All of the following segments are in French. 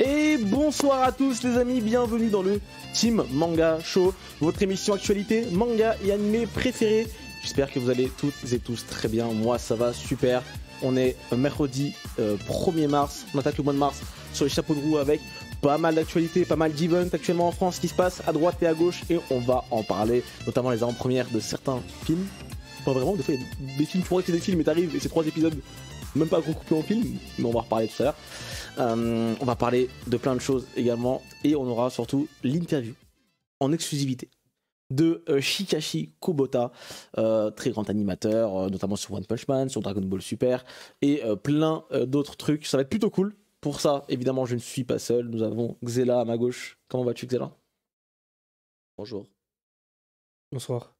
Et bonsoir à tous les amis, bienvenue dans le Team Manga Show, votre émission actualité manga et animé préférée. J'espère que vous allez toutes et tous très bien, moi ça va super. On est mercredi 1er euh, mars. On attaque le mois de mars sur les chapeaux de roue avec pas mal d'actualités, pas mal d'events actuellement en France qui se passent à droite et à gauche. Et on va en parler, notamment les avant-premières de certains films. Pas vraiment, des fois il y a des films, tu crois des films, mais t'arrives et c'est trois épisodes même pas coupé en film, mais on va reparler tout à l'heure. Euh, on va parler de plein de choses également et on aura surtout l'interview en exclusivité de Shikashi Kubota, très grand animateur, notamment sur One Punch Man, sur Dragon Ball Super et plein d'autres trucs. Ça va être plutôt cool. Pour ça, évidemment, je ne suis pas seul. Nous avons Xela à ma gauche. Comment vas-tu, Xela Bonjour. Bonsoir.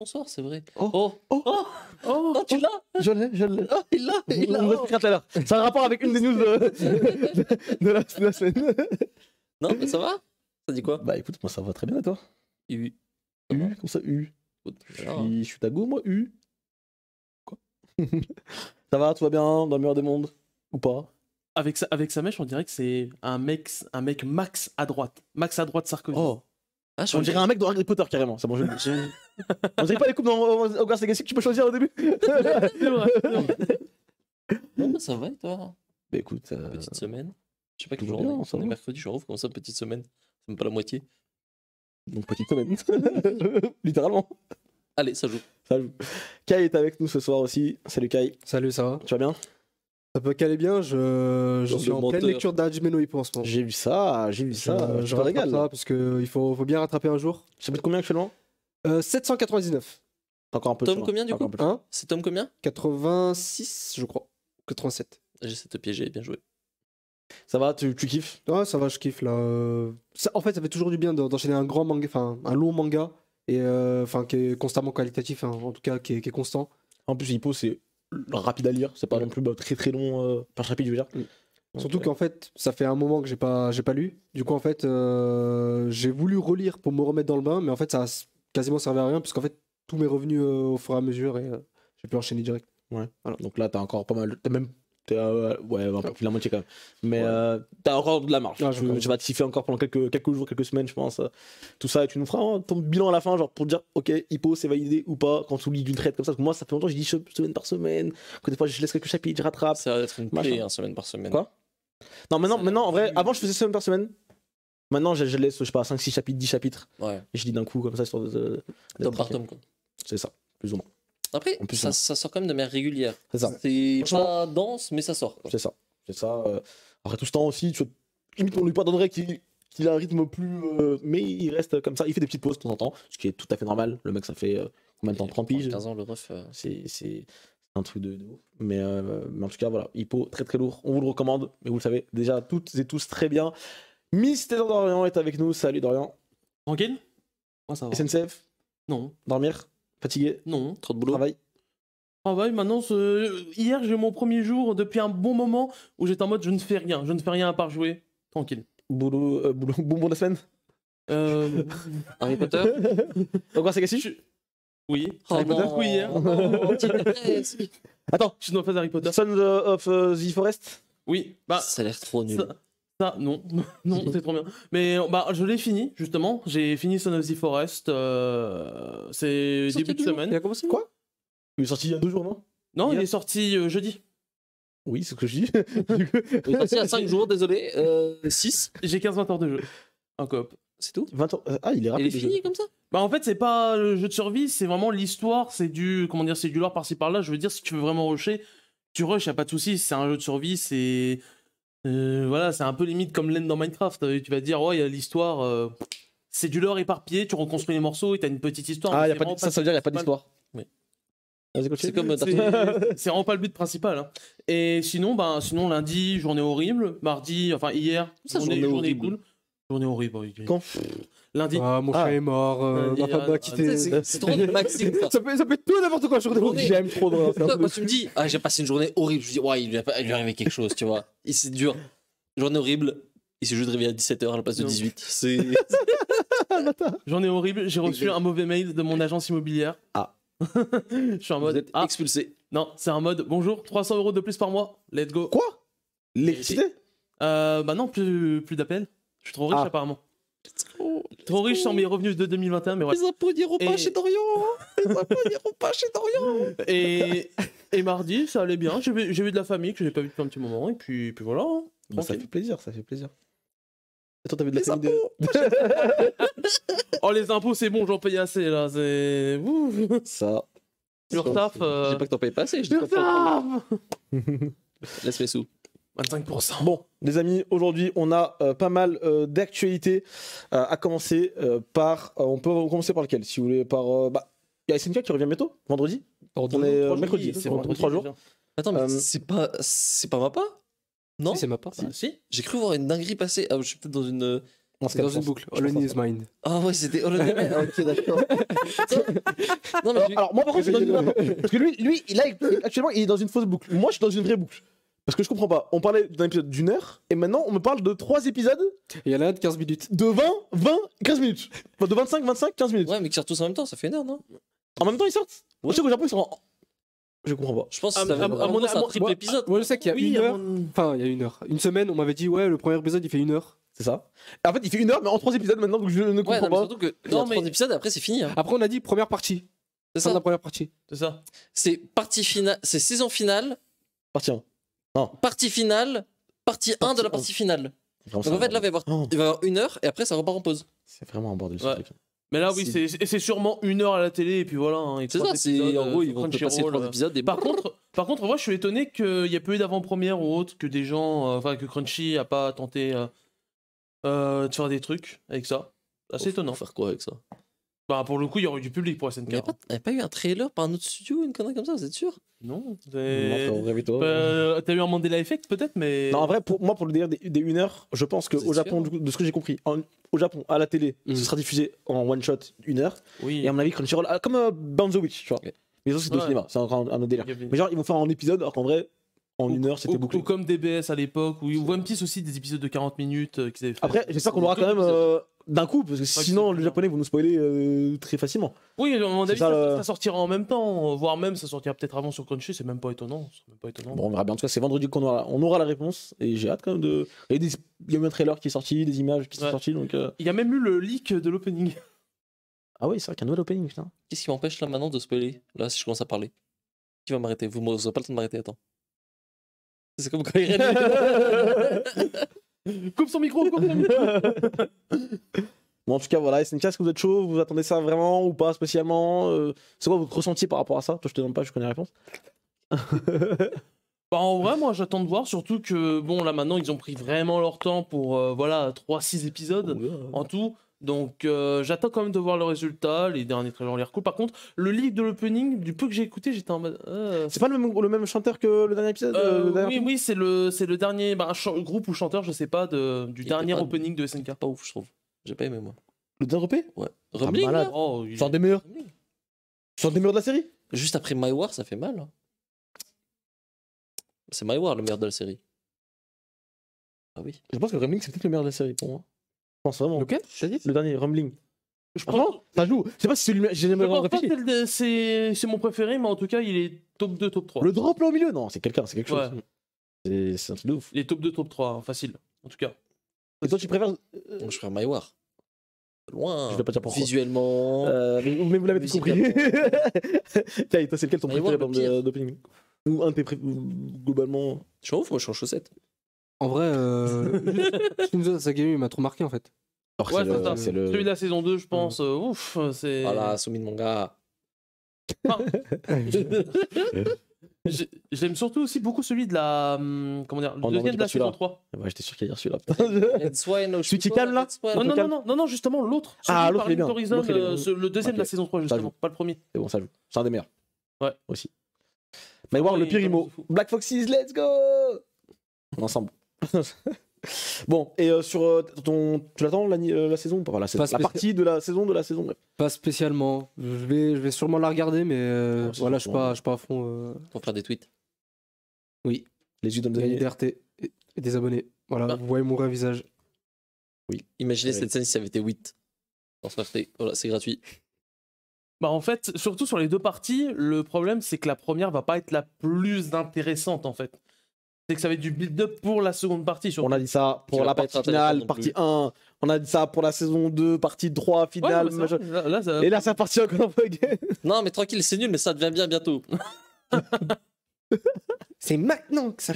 Bonsoir, c'est vrai. Oh, oh, oh, oh, oh, tu l'as Je l'ai, je l'ai. Oh, il l'a, il l'a. Ça tout un rapport avec une des news de, la, semaine. non, mais ça va Ça dit quoi Bah écoute, moi ça va très bien à toi. Oui. U, Comment ça, U. Je suis, à go, moi, U. Quoi Ça va, tout va bien dans le mur des mondes Ou pas avec sa, avec sa mèche, on dirait que c'est un mec, un mec max à droite. Max à droite Sarkozy. Oh. Ah, on dirait un mec dans Harry Potter carrément, ça mange le On dirait pas les coupes dans Hogwarts Legacy que tu peux choisir au début. ça va toi Bah écoute. Euh, petite semaine. Je sais pas quel jour on est. On est mercredi, je rouvre comme ça, petite semaine. C'est même pas la moitié donc petite semaine, littéralement. Allez, ça joue. Ça Kai est avec nous ce soir aussi. Salut Kai. Salut, ça va Tu vas bien ça peut caler bien, je, suis en pleine lecture d'Hajime en ce moment. J'ai vu ça, j'ai vu ça, je, rigole. te régale. ça parce qu'il faut, faut bien rattraper un jour. Tu sais combien actuellement euh, 799. Encore un peu Tom combien du coup hein C'est Tom combien 86 je crois, 87. J'essaie de te piéger, bien joué. Ça va, tu, kiffes Ouais, ça va, je kiffe là. Euh. en fait, ça fait toujours du bien d'enchaîner un grand manga, enfin un long manga, et euh, enfin qui est constamment qualitatif, hein, en tout cas qui est, constant. En plus, Hippo, c'est rapide à lire, c'est pas non plus bah, très très long euh, par chapitre, je veux dire. Mm. Surtout euh, qu'en fait, ça fait un moment que j'ai pas, pas lu. Du coup, en fait, j'ai voulu relire pour me remettre dans le bain, mais en fait, ça a quasiment servi à rien, puisqu'en qu'en fait, tous mes revenus au fur et à mesure, et j'ai pu enchaîner direct. Ouais. Donc là, t'as encore pas mal. T'as même euh, ouais, un peu, ah. la moitié quand même. Mais euh, t'as encore de la marge. Ah, je vais t'y encore pendant quelques, quelques jours, quelques semaines, je pense. Euh, tout ça, et tu nous feras hein, ton bilan à la fin, genre pour dire, ok, Hippo, c'est validé ou pas, quand tu lis d'une traite comme ça. moi, ça fait longtemps, que je dis semaine par semaine, que des fois, je laisse quelques chapitres, je rattrape. Ça va être une hein, semaine par semaine. Quoi Non, maintenant, maintenant en vrai, avant, je faisais semaine par semaine. Maintenant, je, laisse, je sais pas, 5, 6 chapitres, 10 chapitres. Ouais. Et je lis d'un coup, comme ça, sur de. C'est ça, plus ou moins. Après, hein. ça, sort quand même de manière régulière. C'est ça. C'est pas dense, mais ça sort. C'est ça. C'est ça. Euh, après tout ce temps aussi, tu limite on lui pas qu'il qu'il a un rythme plus. Euh, mais il reste comme ça. Il fait des petites pauses de temps en temps, ce qui est tout à fait normal. Le mec, ça fait En euh, combien de temps 30 piges 15 ans, le ref. C'est un truc de, ouf. Mais, mais, en tout cas, voilà. Hippo, très très lourd. On vous le recommande. Mais vous le savez déjà toutes et tous très bien. Mystère Dorian est avec nous. Salut Dorian. Tranquille Moi, ça va. SNCF Non. Dormir Fatigué Non, trop de boulot. Travail Travail, maintenant, euh, hier j'ai eu mon premier jour depuis un bon moment où j'étais en mode je ne fais rien, je ne fais rien à part jouer. Tranquille. Boulot, euh, boulot bonbon de la semaine euh... Harry Potter Encore c'est cassé Oui. Oh Harry Potter Oui, hier. Oh, Attends, je suis dans la phase Harry Potter. Son of euh, the Forest Oui. Bah, ça a l'air trop nul. Ça, non, non, c'est trop bien. Mais bah, je l'ai fini, justement. J'ai fini Son of the Forest. Euh, c'est début de semaine. Il a commencé Quoi Il est sorti il y a deux jours, non Non, il, est sorti euh, jeudi. Oui, c'est ce que je dis. il est sorti il y a 5 jours, désolé. 6. Euh, J'ai 15-20 heures de jeu. Un coop. C'est tout 20 Ah, il est rapide. Il est fini comme ça Bah, en fait, c'est pas le jeu de survie, c'est vraiment l'histoire. C'est du. Comment dire C'est du lore par-ci par-là. Je veux dire, si tu veux vraiment rusher, tu rushes, y a pas de souci. C'est un jeu de survie, c'est euh, voilà, c'est un peu limite comme l'end dans Minecraft. Euh, tu vas dire, ouais, il y a l'histoire. Euh, c'est du lore éparpillé, tu reconstruis les morceaux et t'as une petite histoire. Ah, y a pas, ça, veut dire qu'il n'y a pas d'histoire. Oui. Ah, c'est comme C'est- vraiment pas le but principal. Hein. Et sinon, ben, sinon lundi, journée horrible. Mardi, enfin hier, journée, cool. Journée horrible. Lundi, Ah, mon ah. chat est mort, ma ah, C'est- trop de Maxime, ça. peut, être tout n'importe quoi, Journée. J'aime trop. Toi, Quand tu me dis, ah, j'ai passé une journée horrible, je dis, ouais, il lui est arrivé quelque chose, tu vois c'est dur. Journée horrible. Il s'est juste réveillé à 17h à la place de 18. C'est. ai horrible. J'ai reçu un mauvais mail de mon agence immobilière. Ah. Je suis en mode. Vous êtes ah. expulsé. Non, c'est un mode. Bonjour, 300 euros de plus par mois. Let's go. Quoi L'électricité euh, Bah non, plus, d'appel Je suis trop riche ah. apparemment trop. riche sans mes revenus de 2021, mais ouais. Les impôts et... pas chez Dorian. Les impôts n'iront pas chez Dorian. Et... et mardi, ça allait bien. J'ai vu, vu de la famille que j'ai pas vu depuis un petit moment. Et puis, puis voilà. Bon, hein. bah, ça fait plaisir, ça fait plaisir. Attends, t'avais de la les famille de... Oh, les impôts, c'est bon, j'en paye assez là. C'est. Ça. Le euh, taf. Je dis pas que t'en payes pas assez. Je dis Laisse mes sous. 25%. Bon, les amis, aujourd'hui, on a euh, pas mal euh, d'actualités euh, à commencer par. on peut commencer par lequel Si vous voulez, par. Bah, il y a SNK qui revient bientôt, vendredi. on est mercredi, c'est vendredi, trois jours. Attends, mais c'est pas, pas ma part Non C'est ma part. Si. J'ai cru voir une dinguerie passer. Ah, je suis peut-être dans une. dans une boucle. All in his mind. Ah ouais, c'était All in his mind. ok, d'accord. alors, moi, par contre, je suis dans une. boucle Parce que lui, lui là, actuellement, il est dans une fausse boucle. Moi, je suis dans une vraie boucle. Parce que je comprends pas. On parlait d'un épisode d'une heure, et maintenant on me parle de trois épisodes. Il y en a de 15 minutes. De 20, 20, 15 minutes. Enfin, de 25, 25, 15 minutes. Ouais, mais qui sortent tous en même temps, ça fait une heure, non En même temps, ils sortent Je sais qu'au Japon, ils sont Je comprends pas. Je pense que ah, mon, un triple moi, épisode. je sais qu'il y a une heure. Enfin, il y a une heure. Une semaine, on m'avait dit, ouais, le premier épisode, il fait une heure. C'est ça. en fait, il fait une heure, mais en trois épisodes maintenant, donc je ne comprends pas. Surtout que trois épisodes, après, c'est fini. Hein. Après, on a dit première partie. C'est ça. la première partie. C'est ça. C'est partie finale. C'est saison finale. Partie 1. Partie finale, partie 1 de la partie finale. Donc en fait, là, oh. il va, y avoir, une heure et après, ça repart en pause. C'est vraiment un bordel. Ouais. Mais là, oui, c'est sûrement une heure à la télé et puis voilà. Hein, c'est ça, c'est en gros, euh, ils vont passer trois épisodes. Et... Par contre, par contre, moi, je suis étonné qu'il y ait pas eu d'avant-première ou autre que des gens, euh, enfin, que Crunchy a pas tenté euh, de faire des trucs avec ça. Assez étonnant. Faire quoi avec ça bah, pour le coup, il y aurait eu du public pour SNK. Il n'y hein. a, pas eu un trailer par un autre studio, ou une connerie comme ça, vous êtes sûr Non. Bah, t'as eu un Mandela Effect peut-être, mais. Non, en vrai, pour moi, pour le délire des, 1 heure, je pense qu'au Japon, de ce que j'ai compris, au Japon, à la télé, mm. ce sera diffusé en one shot 1 heure. Oui. Et à mon avis, Crunchyroll, ah, comme euh, Banzo Witch, tu vois. Mais ça, c'est ouais. au cinéma, c'est un, délire. Mais genre, ils vont faire un épisode, alors qu'en vrai, en 1 une heure, c'était bouclé. Ou comme DBS à l'époque, ou, One Piece aussi, des épisodes de 40 minutes euh, qu'ils avaient fait. Après, j'espère qu'on aura quand même d'un coup, parce que sinon les japonais vont nous spoiler euh, très facilement. Oui, à mon avis, ça, euh, ça, sortira en même temps, voire même ça sortira peut-être avant sur Crunchy, c'est même pas étonnant. Même pas étonnant. Bon, on verra bien. En tout cas, c'est vendredi qu'on aura, on aura la réponse et j'ai hâte quand même de. Il y a eu un trailer qui est sorti, des images qui sont sorties. Donc, euh. Il y a même eu le leak de l'opening. Ah oui, c'est vrai qu'il y a un nouvel opening, putain. Qu'est-ce qui m'empêche là maintenant de spoiler Là, si je commence à parler, qui va m'arrêter Vous n'aurez pas le temps de m'arrêter, attends. C'est comme quand il Coupe son micro, coupe son micro Bon, en tout cas, voilà, SNK, est-ce que vous êtes chaud Vous attendez ça vraiment ou pas spécialement euh, C'est quoi votre ressenti par rapport à ça Toi, je te demande pas, je connais la réponse. Bah, en vrai, moi, j'attends de voir, surtout que, bon, là, maintenant, ils ont pris vraiment leur temps pour, euh, voilà, 3-6 épisodes oh, en tout. Donc euh, j'attends quand même de voir le résultat. Les derniers trailers ont l'air cool. Par contre, le leak de l'opening, du peu que j'ai écouté, j'étais en mode. Euh. C'est pas le même, le même, chanteur que le dernier épisode euh, Oui, oui c'est le, le dernier bah, groupe ou chanteur, je sais pas, du dernier opening de, SNK. Pas ouf, je trouve. J'ai pas aimé moi. Le dernier e Ouais. Ah, Rumbling oh, des meilleurs. des meilleurs de la série Juste après My War, ça fait mal. Hein. C'est My War le meilleur de la série. Ah oui. Je pense que Rumbling, c'est peut-être le meilleur de la série pour moi. Je pense vraiment. Lequel T'as dit Le dernier, Rumbling. Je ah pense. Ça joue. Je sais pas si c'est lui. J'ai jamais réfléchi. C'est mon préféré, mais en tout cas, il est top 2, top 3. Le drop là au milieu Non, c'est quelqu'un, c'est quelque chose. C'est un truc de ouf. Il est top 2, top 3, hein, facile, en tout cas. Et toi, tu préfères. Euh, moi, je préfère Mywar. Loin. Je vais pas dire pourquoi. Visuellement. Euh, mais, mais, vous l'avez compris. Tiens, toi, c'est lequel ton préféré d'opinion Ou un de tes préférés Globalement. Je suis ouf, moi, je suis en chaussette. En vrai, euh, Shinzo Asagami m'a trop marqué en fait. ouais, c'est, c'est le... Celui de la saison 2, je pense. Euh, ouf, c'est. Voilà, Soumi Manga. mon J'aime surtout aussi beaucoup celui de la. Hum, comment dire Le oh deuxième de la saison 3. j'étais sûr qu'il y a celui-là. celui qui calme là non non, non, non, non, non, justement, l'autre. Ah, l'autre, est bien. le deuxième de la saison 3, justement, pas le premier. C'est bon, ça joue. C'est un des meilleurs. Ouais. Aussi. Mais voir le ah Pirimo. Black Foxes, let's go Ensemble. Bon, et euh, sur euh, ton. Tu l'attends la, euh, saison enfin, la, la partie de la saison de la saison Pas spécialement. Je vais, je vais sûrement la regarder, mais voilà, je suis pas, je pas à fond. Pour faire des tweets Oui. Les yeux des et, et des abonnés. Voilà, ah. vous voyez mon vrai visage. Oui. Imaginez cette scène si ça avait été 8. Voilà, c'est gratuit. Bah en fait, surtout sur les deux parties, le problème c'est que la première va pas être la plus intéressante en fait c'est que ça va être du build-up pour la seconde partie. On a dit ça pour la partie finale, partie 1. On a dit ça pour la saison 2, partie 3, finale. Et là, ça... Et là, ça partie Non, mais tranquille, c'est nul, mais ça devient bien bientôt. c'est maintenant que ça.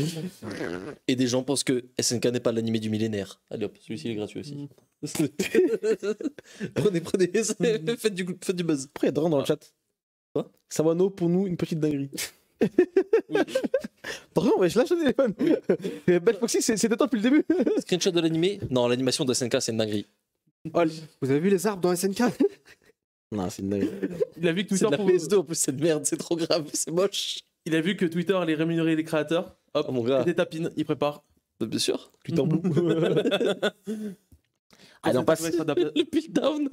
Et des gens pensent que SNK n'est pas l'animé du millénaire. Allez hop, celui-ci est gratuit aussi. prenez, prenez, faites du, du buzz. Après, il y a dans le chat. Quoi Savano, pour nous, une petite dinguerie. Pourquoi Pardon, je lâche le téléphone. Oui. Bad Foxy, c'est de toi depuis le début. Screenshot de l'animé Non, l'animation de SNK, c'est une dinguerie. Oh, vous avez vu les arbres dans SNK Non, c'est une dinguerie. Il a vu que Twitter. C'est de la PS2 en plus, cette merde, c'est trop grave, c'est moche. Il a vu que Twitter allait rémunérer les créateurs. Hop, oh, gars. des tapines, il prépare. Euh, bien sûr. Twitter Blue. Allez, on ah, passe. Le down.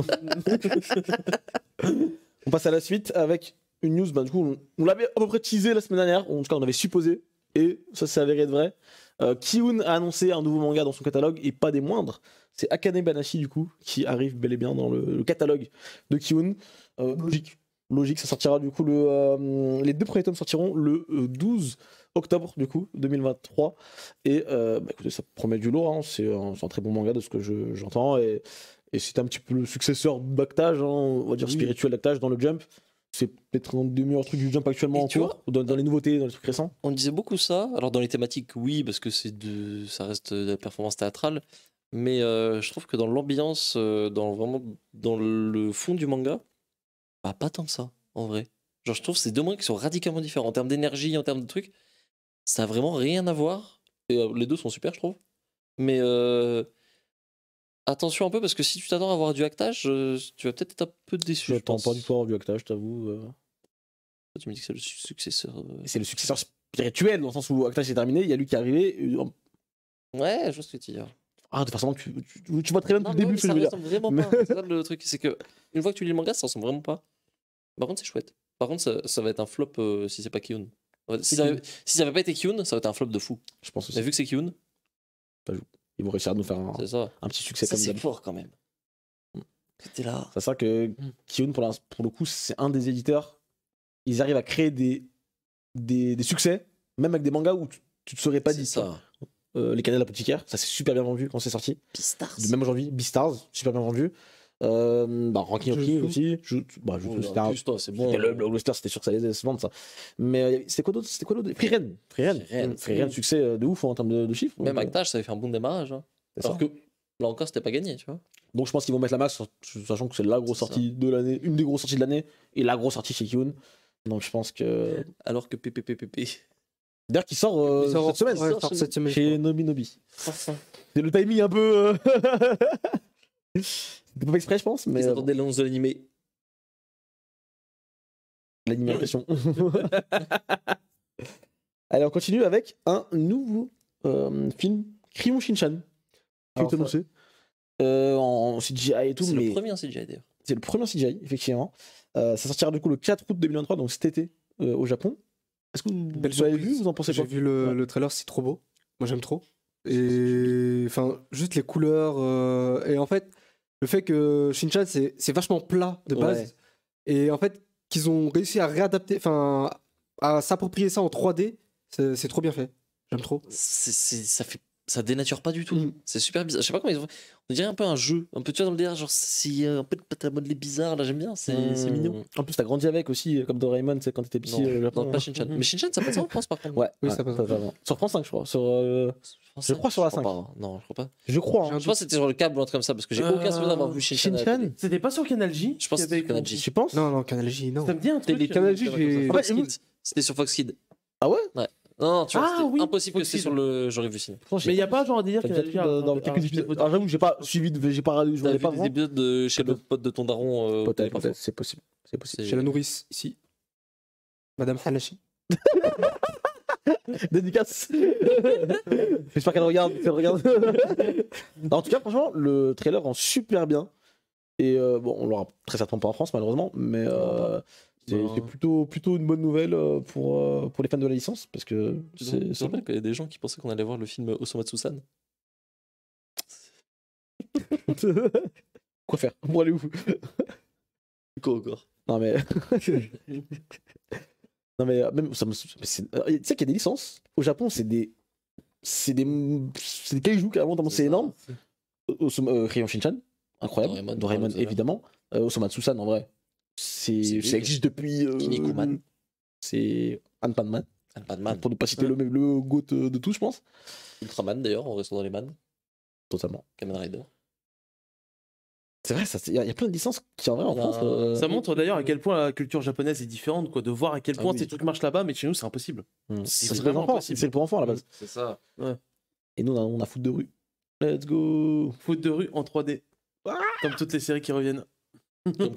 on passe à la suite avec une news, ben, du coup, on, l'avait à peu près teasé la semaine dernière, en tout cas, on avait supposé, et ça s'est avéré vrai. Euh, Kiun a annoncé un nouveau manga dans son catalogue, et pas des moindres. C'est Akane Banashi, du coup, qui arrive bel et bien dans le, catalogue de Kiun. Euh, logique. Logique, ça sortira du coup le. Euh, les deux premiers tomes sortiront le 12 octobre du coup 2023 et bah, écoutez ça promet du lourd hein. c'est un, très bon manga de ce que j'entends et, c'est un petit peu le successeur de hein, on va dire spirituel d'actage dans le Jump c'est peut-être un des meilleurs trucs du jump actuellement dans, les nouveautés, dans les trucs récents. On disait beaucoup ça. Alors dans les thématiques, oui, parce que c'est de, ça reste de la performance théâtrale. Mais euh, je trouve que dans l'ambiance, euh, dans vraiment dans le fond du manga, bah, pas tant que ça, en vrai. Genre je trouve que c'est deux mangas qui sont radicalement différents en termes d'énergie, en termes de trucs. Ça a vraiment rien à voir. Et euh, les deux sont super, je trouve. Mais attention un peu parce que si tu t'attends à avoir du actage euh, tu vas peut-être être un peu déçu. Je t'attends pas du tout à avoir du actage t'avoue. Euh. Tu me dis que c'est le successeur. Euh. C'est le successeur spirituel, dans le sens où actage est terminé, il y a lui qui est arrivé. Ouais, je suis ce que tu Ah, de façon, tu, tu, vois très bien depuis le début. Mais ça ressemble vraiment pas. c'est ça le truc, c'est que une fois que tu lis le manga, ça ressemble vraiment pas. Par contre, c'est chouette. Par contre, ça, va être un flop si c'est pas Kyun. Si, si ça, avait pas été Kyun, ça va être un flop de fou. Je pense aussi. Mais vu que c'est Kyun, pas joue ils vont réussir à nous faire un, un petit succès comme ça. C'est fort quand même. Mm. là. C'est ça que mmh. pour, pour le coup, c'est un des éditeurs. Ils arrivent à créer des, des, succès, même avec des mangas où tu, ne te serais pas dit ça. Euh, les canaux apothicaires, ça s'est super bien vendu quand c'est sorti. même aujourd'hui, Beastars, super bien vendu. Euh, bah, Ranking aussi. Je, bah, c'était oh, bah, c'est bon. Le, le, c'était sûr que ça allait se vendre, ça. Mais euh, c'était quoi d'autre C'était quoi d'autre Free Ren. Free Ren. Free Ren. Mmh, mmh. succès euh, de ouf hein, en termes de, chiffres. Même Actage ça avait fait un bon démarrage. Hein. Alors que là encore, c'était pas gagné, tu vois. Donc je pense qu'ils vont mettre la max, sachant que c'est la grosse sortie de l'année, une des grosses sorties de l'année, et la grosse sortie chez Kyun. Donc je pense que. Alors que PPPPP. D'ailleurs, qui sort, euh, sort cette, semaine, sort cette semaine. Chez Nobi Nobi. C'est le timing un peu. C'était pas exprès, je pense. Mais... Ils euh, attendaient l'annonce de l'animé. L'animé en question. Allez, on continue avec un nouveau euh, film, Kryu Shinchan, qui ah, est annoncé. Euh, en CGI et tout. C'est le premier CGI d'ailleurs. C'est le premier CGI, effectivement. ça sortira du coup le 4 août 2023, donc cet été, au Japon. Est-ce que vous, l'avez vu Vous en pensez quoi J'ai vu le, le trailer, c'est trop beau. Moi j'aime trop. Et enfin, juste les couleurs. Et en fait, le fait que Shinchan, c'est vachement plat de base. Et en fait, qu'ils ont réussi à réadapter, enfin, à s'approprier ça en 3D, c'est trop bien fait. J'aime trop. ça fait ça dénature pas du tout. Mm. C'est super bizarre. Je sais pas comment ils ont fait. On dirait un peu un jeu. Un peu, tu vois, dans le délire, genre, si un peu de pâte à modeler bizarre, là, j'aime bien. C'est mm. mignon. En plus, t'as grandi avec aussi, euh, comme Doraemon, c'est quand t'étais petit. Non, euh, pas Shinchan. Mm. Mais Shinchan, ça passe en France, par contre. Ouais, oui, ça passe vraiment. Sur France 5, je crois. Sur, euh, je crois sur la 5. Non, je crois pas. Je crois. Hein. Je pense que c'était sur le câble ou un truc comme ça, parce que j'ai aucun souvenir d'avoir vu Shinchan. Shinchan C'était pas sur Canal J Je pense que c'était Canal J. Tu penses Non, non, Canal J, non. Ça me dit un truc. Canal J, ah C'était sur Fox Kid. Ah ouais Ouais. Non, tu vois, ah, impossible que c'est sur le. J'aurais vu Mais il n'y a pas genre à dire qu'il y a dans euh, quelques épisodes. j'avoue, j'ai pas suivi, j'ai pas regardé, je pas. des épisodes chez le pote de ton daron. Euh, c'est possible. C'est possible. Chez la nourrice, ici. Madame Hanashi. Dédicace. J'espère qu'elle regarde, regarde. en tout cas, franchement, le trailer rend super bien. Et euh, bon, on l'aura très certainement pas en France, malheureusement, mais c'est ben, plutôt, une bonne nouvelle euh, euh, pour, les fans de la licence, parce que... Mmh. c'est vrai qu'il y a des gens qui pensaient qu'on allait voir le film Osomatsu-san Quoi faire Bon, allez où Quoi encore Non mais... non mais, euh, même, ça me... Tu sais qu'il y a des licences, au Japon c'est des... C'est des... C'est des cailloux carrément, c'est énorme. Crayon Shinchan, incroyable. Doraemon, évidemment. Osomatsu-san en vrai, c'est ça existe depuis. Euh, Kinnikuman. C'est Anpanman Anpanman Pour ne pas citer le, le goat euh, de tout, je pense. Ultraman d'ailleurs, en reste dans les man. Totalement. Kamen Rider. C'est vrai, il y, a plein de licences qui en vrai en France. Euh, ça montre d'ailleurs à quel point la culture japonaise est différente, quoi, de voir à quel ah point ces trucs marchent là-bas, mais chez nous c'est impossible. Hmm. C'est vraiment impossible. C'est pour enfants à la base. C'est ça. Et nous on a, foot de rue. Let's go. Foot de rue en 3D. Ah Comme toutes les séries qui reviennent.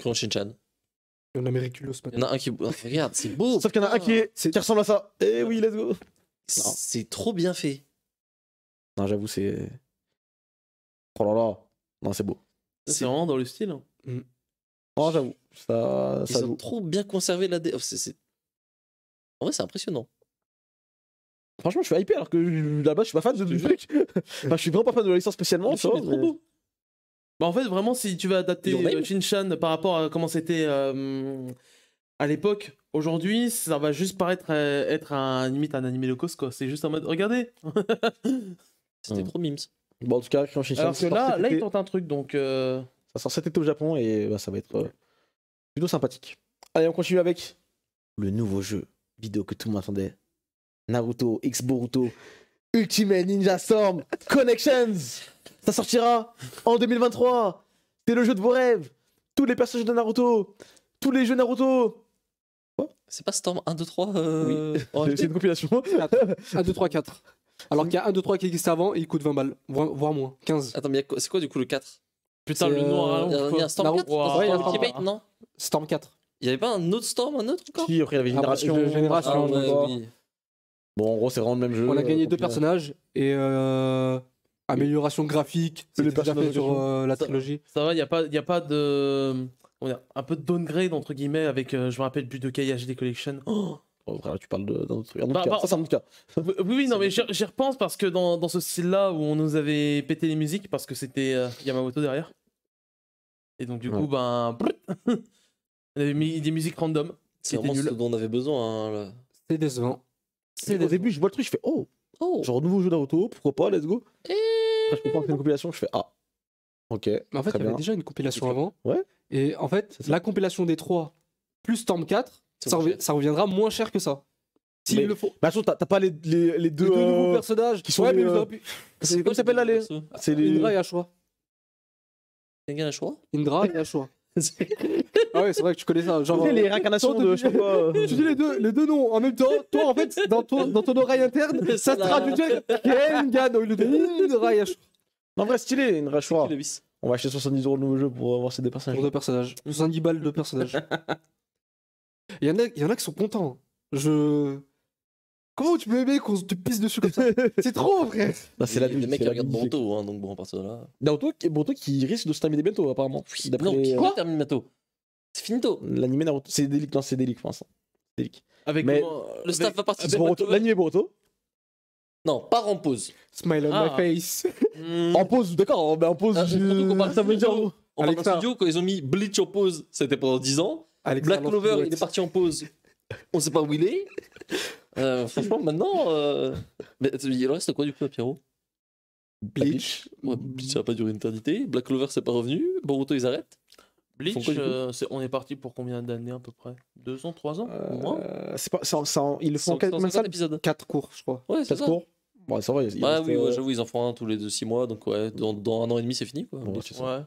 Comme shin Chan. Il y en a miraculeux ce matin. un qui. Ah, regarde, c'est beau. Sauf qu'il y en a un qui, est... ressemble à ça. Ah. Eh oui, let's go. C'est trop bien fait. Non, j'avoue, c'est. Oh là là. Non, c'est beau. C'est vraiment dans le style. Hein. Mm. Oh, j'avoue. Ça, Ils ont trop bien conservé la dé... Oh, en vrai, c'est impressionnant. Franchement, je suis hypé alors que euh, là-bas, je suis pas fan de truc. je suis vraiment pas fan de la licence spécialement. ça. trop beau. Bah, en fait, vraiment, si tu vas adapter par rapport à comment c'était euh, à l'époque, aujourd'hui, ça va juste paraître euh, être un limite un animé locos quoi. C'est juste en mode, regardez. c'était hmm. trop mimes. Bon, en tout cas, que là, là, il tente un truc, donc. Euh, ça sort cet été au Japon et bah, ça va être plutôt sympathique. Allez, on continue avec le nouveau jeu vidéo que tout le monde attendait. Naruto X Boruto Ultimate Ninja Storm Connections ça sortira en 2023. C'est le jeu de vos rêves. Tous les personnages de Naruto. Tous les jeux Naruto. Oh. C'est pas Storm 1, 2, 3 euh... oui. C'est une compilation. 1, 2, 3, 4. Alors qu'il y a 1, 2, 3 qui existe avant et il coûte 20 balles, voire, moins, 15. Attends, mais c'est quoi du coup le 4 Putain, le noir. Euh, il y, a un Storm 4 Storm, 4. Il n'y avait pas un autre Storm, un autre encore Si, après il y avait ah, bah, Génération. génération ah, Bon, en gros, c'est vraiment le même jeu. On a gagné euh, deux personnages et. Euh... Amélioration graphique, c'est les personnages sur euh, la trilogie. Ça va, il n'y a, pas, y a pas de. On un peu de downgrade, entre guillemets, avec. Euh, je me rappelle but de KHD Collection. Oh Oh, tu parles d'un autre truc. Bah, bah, ça, c'est un cas. Euh, oui, oui, non, mais j'y repense parce que dans, dans ce style-là où on nous avait pété les musiques parce que c'était Yamamoto derrière. Et donc, du coup, ben. on avait mis des musiques random. C'est vraiment ce dont on avait besoin. Hein, C'est décevant. Au début, je vois le truc, je fais oh, oh. genre nouveau jeu d'Auto pourquoi pas, let's go. Et je comprends que une compilation, je fais Ah, ok. Mais en fait, il y avait déjà une compilation avant. Ouais. Et en fait, la compilation des trois plus Storm 4, ça, reviendra moins cher que ça. Si mais... le faut. Mais bah, t'as pas les, les, deux, deux nouveaux euh, personnages qui sont. Ouais, les, mais euh... C'est comme s'appelle là les. C'est les... Indra et Ashwa. Indra et Ashwa. Ah ouais, c'est vrai que tu connais ça. Genre, les euh, réincarnations de. Je sais pas. Tu dis les deux, les deux noms en même temps. Toi, en fait, dans ton, dans ton oreille interne, ça se traduit Kengan au lieu de Rayash. En vrai, stylé, une rachoir. On va acheter 70 euros de nouveau jeu pour avoir ces deux personnages. deux personnages. 70 balles de personnages. Il y, en a, il y en a qui sont contents. Je. Comment tu peux aimer qu'on te pisse dessus comme ça C'est trop, frère bah, C'est la des mecs qui regardent Boto hein, donc bon, à partir de là. Naruto, toi, qui risque de se terminer bientôt, apparemment. Oui, non, qui euh, quoi termine bientôt. C'est finito. L'anime Naruto, c'est Delic, non, c'est Delic François hein. C'est Delic. Avec Mais euh, Le staff va partir. Boruto- L'anime Boruto Non, part en pause. Smile on my ah. face. Hmm. En pause, d'accord, mais en pause. Ah, j'ai surtout qu'on ça veut dire On studio, quand ils ont mis Bleach en pause, c'était pendant 10 ans. Black Clover, il est parti en pause. On sait pas où il est. Euh, franchement, maintenant. Euh, mais il reste quoi du coup, Pierrot Bleach. Bleach, ça va pas durer une éternité. Black Clover, c'est pas revenu. Boruto, ils arrêtent. Bleach, euh, on est parti pour combien d'années à peu près Deux ans, trois ans euh, C'est pas, ça. Ils font ça épisodes. quatre cours, je crois. Ouais, quatre ça. cours. c'est vrai. Ouais, bah oui, ouais, euh, j'avoue, ils en font un tous les deux, six mois. Donc, ouais, dans, dans un an et demi, c'est fini. Quoi, ouais,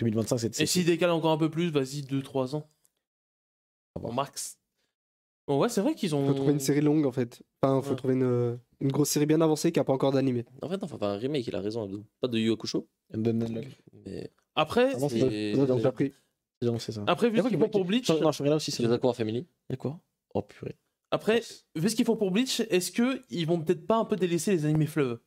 2025, c'est. Et s'ils décalent encore un peu plus, vas-y, deux, trois ans. Bon. Max. Bon, ouais, c'est vrai qu'ils ont. Faut trouver une série longue en fait. Enfin, faut trouver une, euh, une, grosse série bien avancée qui a pas encore d'animé. En fait, enfin, pas un remake, il a raison. Pas de Yu Hakusho. Mais... Après, ah après, vu ce qu'ils font pour Bleach. Non, je Family. Et quoi Oh purée. Après, vu ce qu'ils font pour Bleach, est-ce qu'ils vont peut-être pas un peu délaisser les animés fleuve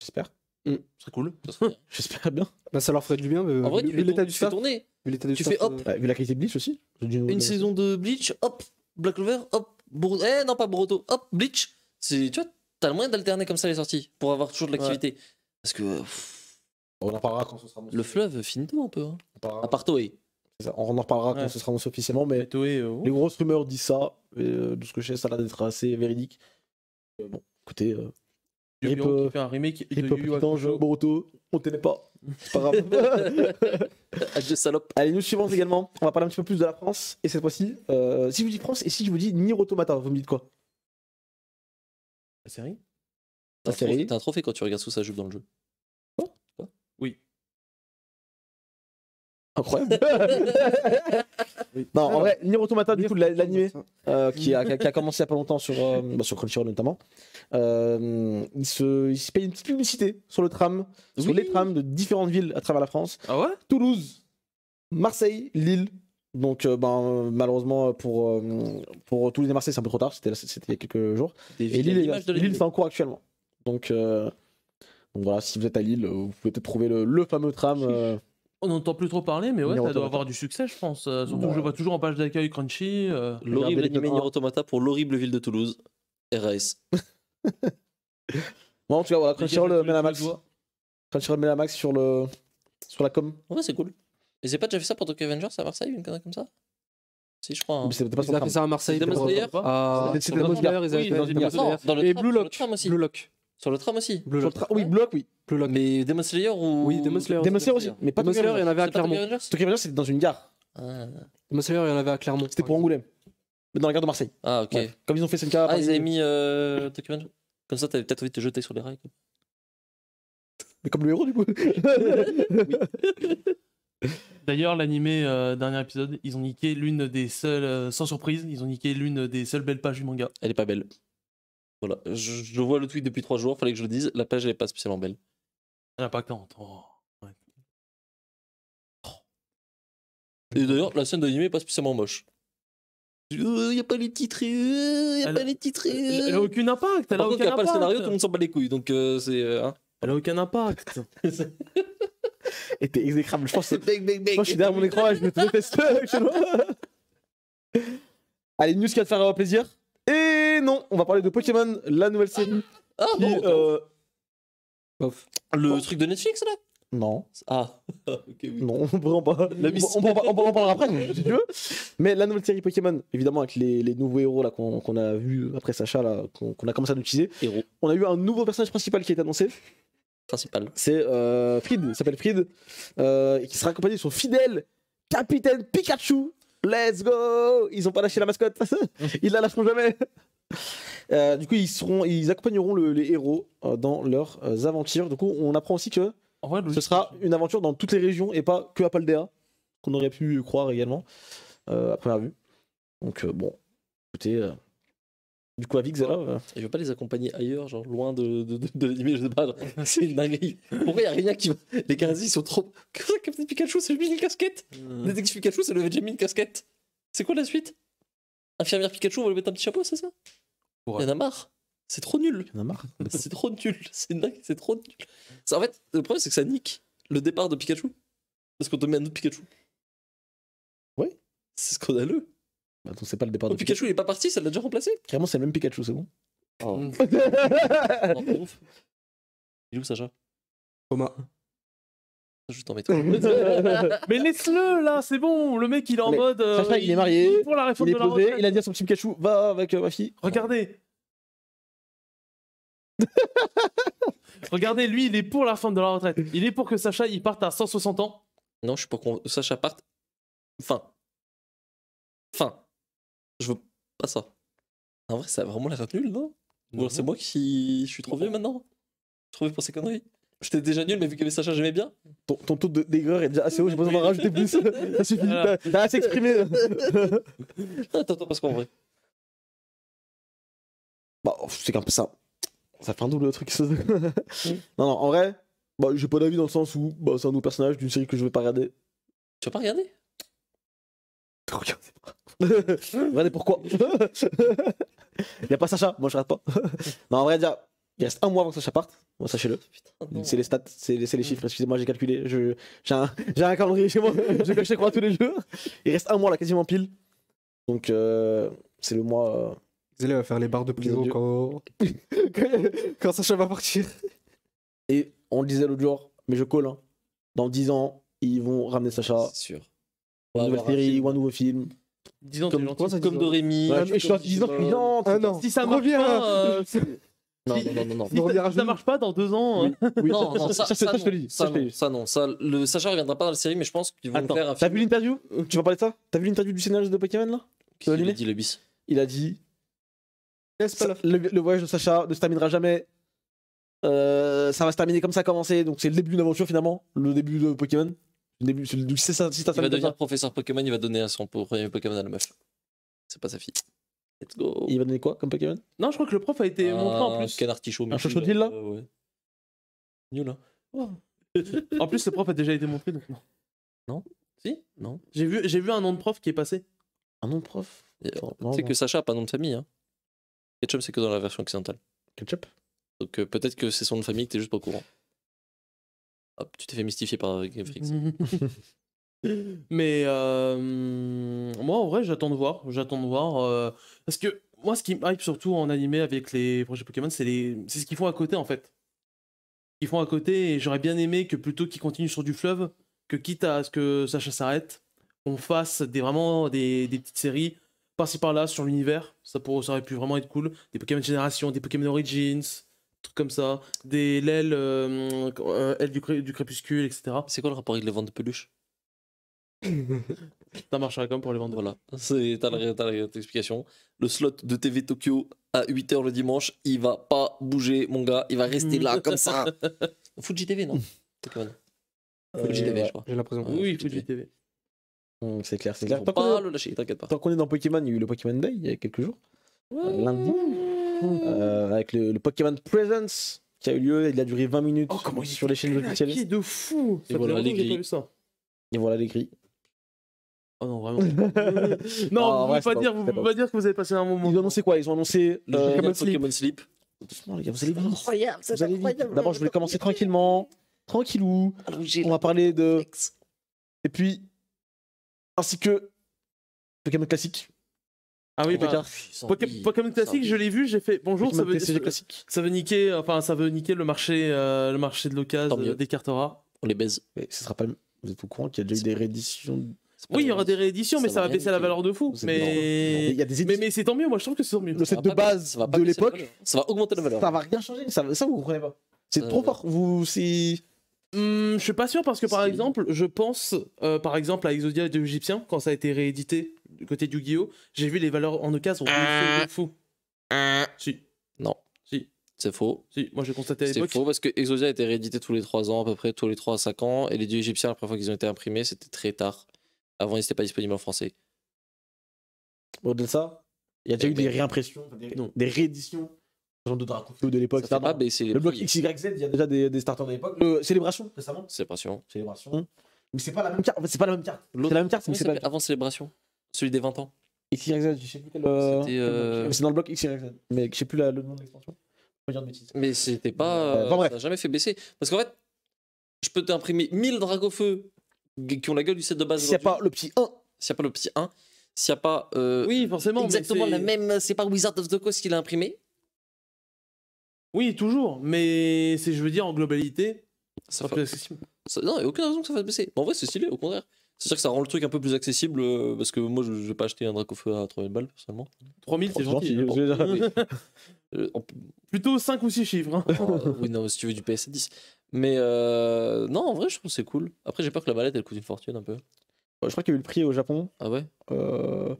J'espère. Mmh. serait cool. J'espère bien. Bah, ça leur ferait du bien. Mais en vrai, vu, l'état du staff. tu fais hop. Euh, vu la qualité de Bleach aussi. Une saison de Bleach, hop. Black Clover, hop. Eh non, pas Boruto, hop. Bleach. Tu vois, t'as le moyen d'alterner comme ça les sorties pour avoir toujours de l'activité. Parce que. on en parlera quand ce sera Le fleuve, finit tout un peu. Hein. À part Toei. On en reparlera quand ce sera annoncé officiellement, mais, euh, les grosses rumeurs disent ça. Euh, de ce que je sais, ça a l'air d'être assez véridique. Euh, bon, écoutez. Rip, peut fait un remake rip, Boruto, on t'aimait pas. C'est pas grave. de salope. Allez, nous suivons également. On va parler un petit peu plus de la France. Et cette fois-ci, si je vous dis France et si je vous dis Nier Automata, vous me dites quoi La série La série. T'as un trophée quand tu regardes sous ça jupe dans le jeu. incroyable. Non, en vrai, Nier Automata, du coup, l'animé euh, qui, a, commencé il n'y a pas longtemps sur, euh, bah, sur Crunchyroll notamment, euh, il, se, paye une petite publicité sur le tram, sur les trams de différentes villes à travers la France. Ah ouais Toulouse, Marseille, Lille. Donc, euh, ben, malheureusement, pour, pour Toulouse et Marseille, c'est un peu trop tard, c'était il y a quelques jours. et Lille, Lille c'est en cours actuellement. Donc, donc voilà, si vous êtes à Lille, vous pouvez peut-être trouver le, le fameux tram On n'entend plus trop parler, mais ouais, Nier ça doit avoir du succès, je pense. Euh, surtout que je vois toujours en page d'accueil Crunchy. Euh. L'horrible animé Nier Automata pour l'horrible ville de Toulouse. RAS. bon, en tout cas, voilà, Crunchyroll euh, met la max. Crunchyroll met la max sur, le... sur la com. Ouais, c'est cool. Ils c'est pas déjà fait ça pour Tokyo Avengers à Marseille, une connerie comme ça si je crois. Hein. C'était pas ils ont fait ça à Marseille. C'était Demon Slayer. C'était ah, à Slayer. Ils avaient fait Demon Slayer. Et Blue Lock. Blue Lock. Sur le tram aussi oui, bloc, oui. Mais Demon Slayer ou. Oui, Demon Slayer. aussi. Mais pas Demon Slayer, il y en avait à Clermont. Tokyo Avengers, c'était dans une gare. Ah. Demon Slayer, il y en avait à Clermont. C'était pour Angoulême. Mais dans la gare de Marseille. Ah, ok. Comme ils ont fait SNK. Ah, ils avaient mis euh, Tokyo Comme ça, t'avais peut-être envie de te jeter sur les rails. Mais comme le héros, du coup. D'ailleurs, l'animé, euh, dernier épisode, ils ont niqué l'une des seules, euh, sans surprise, ils ont niqué l'une des seules belles pages du manga. Elle est pas belle. Voilà, je, vois le tweet depuis 3 jours, fallait que je le dise, la page elle est pas spécialement belle. Elle est pas Et d'ailleurs, la scène d'animé est pas spécialement moche. Il euh, n'y a pas les titres, il euh, a pas les titres. Elle, a euh. aucun impact. Elle Par contre, il n'y a pas le scénario, tout le monde s'en bat les couilles, donc euh, c'est. Hein. Elle a aucun impact. Et t'es exécrable. Je pense que c'est. Moi, je suis derrière mon écran et je me déteste. Allez, news qui va te faire plaisir on va parler de Pokémon, la nouvelle série. Ah, euh, Le truc de Netflix, là Non. Ah, ok, Non, on pas. après, tu veux. Mais la nouvelle série Pokémon, évidemment, avec les, nouveaux héros là qu'on a vu après Sacha, qu'on a commencé à utiliser. On a eu un nouveau personnage principal qui est annoncé principal. C'est euh, Fried, il s'appelle Fried, euh, qui sera accompagné de son fidèle capitaine Pikachu. Let's go Ils ont pas lâché la mascotte, ils la lâcheront jamais euh, du coup, ils, seront, ils accompagneront les héros euh, dans leurs euh, aventures. Du coup, on apprend aussi que ce sera une aventure dans toutes les régions et pas que à Paldea, qu'on aurait pu croire également à première vue. Donc, bon, écoutez. Du coup, Avix, là. Ouais. Je veux pas les accompagner ailleurs, genre loin de, de, de, de je sais pas. C'est une dinguerie. Pourquoi y a rien qui. va Les gazis sont trop. Captain Pikachu, c'est le une casquette Détective Pikachu, ça le VJ une casquette. C'est quoi la suite Infirmière Pikachu, on va lui mettre un petit chapeau, c'est ça Il y en a marre. C'est trop nul. Il y en a marre. c'est trop nul. C'est dingue, c'est trop nul. en fait, le problème, c'est que ça nique le départ de Pikachu. Parce qu'on te met un autre Pikachu. Ouais. C'est scandaleux. Bah, attends, c'est pas le départ oh, de Pikachu. Pikachu, il est pas parti, ça l'a déjà remplacé. Clairement, c'est le même Pikachu, c'est bon. Oh. oh il est où, Sacha Thomas. Je en mais laisse-le là, c'est bon. Le mec, il est en mode. Euh, Sacha, il est marié. il Il a dit à son petit cachou va avec euh, ma fille. Regardez. Regardez, lui, il est pour la fin de la retraite. Il est pour que Sacha, il parte à 160 ans. Non, je suis pas que Sacha parte. Fin. Fin. Je veux pas ça. En vrai, ça a vraiment l'air nul, non Ou c'est moi qui. Je suis trop vieux maintenant Trouvé trop vieux pour ces conneries. J'étais déjà nul, mais vu que Sacha, j'aimais bien. Ton, ton de d'aigreur est déjà assez haut, j'ai pas besoin d'en rajouter plus. Ça suffit, t'as assez exprimé. attends, attends, parce qu'en vrai. Bah, oh, c'est qu'un peu ça. Ça fait un double truc. non, non, en vrai, bah, j'ai pas d'avis dans le sens où bah, c'est un nouveau personnage d'une série que je vais pas regarder. Tu vas pas regarder Regardez pourquoi. y a pas Sacha, moi je rate pas. non, en vrai, déjà, il reste un mois avant que Sacha parte, sachez-le. Oh, c'est les stats, c'est les, mm. chiffres, excusez-moi, j'ai calculé. J'ai un, calendrier chez moi, je coche les croix tous les jours. Il reste un mois là, quasiment pile. Donc, euh, c'est le mois. Vous euh, va faire les barres de prison quand... quand Sacha va partir. Et on le disait l'autre jour, mais je colle. Hein. Dans 10 ans, ils vont ramener Sacha. C'est sûr. Une nouvelle série un ou un nouveau film. Disons comme, comme Dorémy. Ouais, je ah, suis en disant, ah, non, si ça revient. Non, non, non, ça, marche pas dans deux ans. ça, ça, je te dis. Ça, ça, non. le Sacha reviendra pas dans la série, mais je pense qu'ils vont faire un T'as vu l'interview Tu vas parler de ça T'as vu l'interview du scénariste de Pokémon là il a dit le bis Il a dit. le, voyage de Sacha ne se terminera jamais. Euh, ça va se terminer comme ça a commencé. Donc c'est le début d'une aventure finalement. Le début de Pokémon. il va devenir professeur Pokémon, il va donner à son premier Pokémon à la meuf. C'est pas sa fille. Let's go. Il va donner quoi comme Pokémon Non, je crois que le prof a été montré en euh, plus. Un Canard Tichot. Un canard là euh, ouais. Nul, hein. Oh. en plus, le prof a déjà été montré, donc non. Non Si Non. J'ai vu, vu un nom de prof qui est passé. Un nom de prof euh, C'est que Sacha a pas un nom de famille. Hein. Ketchup, c'est que dans la version occidentale. Ketchup Donc euh, peut-être que c'est son nom de famille que t'es juste pas au courant. Hop, tu t'es fait mystifier par Game Freaks. Mais euh, moi, en vrai, j'attends de voir. J'attends de voir. Euh, parce que moi, ce qui me surtout en animé avec les projets Pokémon, c'est c'est ce qu'ils font à côté, en fait. Ils font à côté, et j'aurais bien aimé que plutôt qu'ils continuent sur du fleuve, que quitte à ce que Sacha s'arrête, on fasse des, vraiment des, petites séries par-ci par-là sur l'univers. Ça, pour, ça aurait pu vraiment être cool. Des Pokémon Génération, des Pokémon Origins, trucs comme ça. Des l'aile euh, du, du crépuscule, etc. C'est quoi le rapport avec les ventes de peluches ça marchera comme pour les vendre. Voilà, t'as l'explication. Le slot de TV Tokyo à 8h le dimanche, il va pas bouger, mon gars. Il va rester là, comme ça. Fuji TV, non Pokémon. Euh, Fuji TV, je crois. J'ai l'impression. Oui, Fuji, TV. Hum, c'est clair, c'est clair. Tant pas le lâcher, t'inquiète pas. Tant qu'on est dans Pokémon, il y a eu le Pokémon Day il y a quelques jours. Euh, lundi. Euh, avec le, Pokémon Presence qui a eu lieu, il a duré 20 minutes oh, sur les chaînes officielles. C'est de fou Et voilà les ça Et voilà les Oh non, vraiment. non, Ah, vous ne pouvez, pas, dire, vous dire que vous avez passé un moment. Ils ont annoncé quoi Ils ont annoncé Le euh, Pokémon Sleep. Pokémon Sleep. Doucement, les gars, vous allez vite. Incroyable, Vous D'abord, je voulais commencer tranquillement. Tranquillou. Ah, On va parler de. Et puis. Ainsi que. Pokémon classique. Ah oui, Pokémon, bah, Poké- Pokémon classique, je l'ai vu, j'ai fait bonjour, ça veut, ça veut niquer, enfin ça veut niquer le marché, euh, le marché de l'occasion euh, des cartes rares. On les baise. Mais ce sera pas. Vous êtes au courant qu'il y a déjà eu des rééditions oui, il y aura des rééditions, mais ça, va baisser la valeur de fou. Mais... il Y a des mais, mais c'est tant mieux, moi je trouve que c'est tant mieux. Le de base de l'époque, ça va augmenter la valeur. Ça va rien changer, ça, vous comprenez pas. C'est euh, trop fort. Vous, si. Hmm, je suis pas sûr parce que par exemple, je pense euh, par exemple à Exodia et Égyptiens quand ça a été réédité du côté du yu j'ai vu les valeurs en occasion euh... de fou. Si. Non. Si. C'est faux. Si, moi j'ai constaté C'est faux parce que Exodia a été réédité tous les 3 ans, à peu près tous les 3 à 5 ans, et les dieux égyptiens, la première fois qu'ils ont été imprimés, c'était très tard. Avant, il n'étaient pas disponible en français. Au-delà de ça, il y a déjà eh eu des ben, réimpressions, des, rééditions de Feu de l'époque. Le bloc XYZ, il y a déjà des, starters de l'époque. Célébration, récemment. Célébration. Célébration. Mais c'est pas la même carte. c'est pas la même carte. C'est la même carte, c'est pas Avant Célébration, celui des 20 ans. XYZ, je sais plus quel. Euh, euh, c'est dans le bloc XYZ. Mais je sais plus le nom de l'extension. Mais c'était pas. Euh, ça n'a jamais fait baisser. Parce qu'en fait, je peux t'imprimer 1000 Dracofeu qui ont la gueule du set de base. S'il n'y a pas le petit 1. S'il n'y a pas le petit 1. S'il n'y a pas. oui, forcément. Exactement la même. C'est pas Wizard of the Coast qui l'a imprimé. Oui, toujours. Mais c'est, je veux dire, en globalité, ça, ça fait... plus accessible. non, il n'y a aucune raison que ça fasse baisser. En vrai, c'est stylé, au contraire. C'est à dire que ça rend le truc un peu plus accessible euh, parce que moi, je ne vais pas acheter un feu à 3000 balles, personnellement. 3000, c'est gentil. Hein. Euh, Plutôt 5 ou 6 chiffres. Hein. Euh, oui, non, si tu veux du PS10. Mais euh, non, en vrai, je trouve c'est cool. Après, j'ai peur que la mallette elle coûte une fortune un peu. Je crois qu'il y a eu le prix au Japon. Ah ouais euh,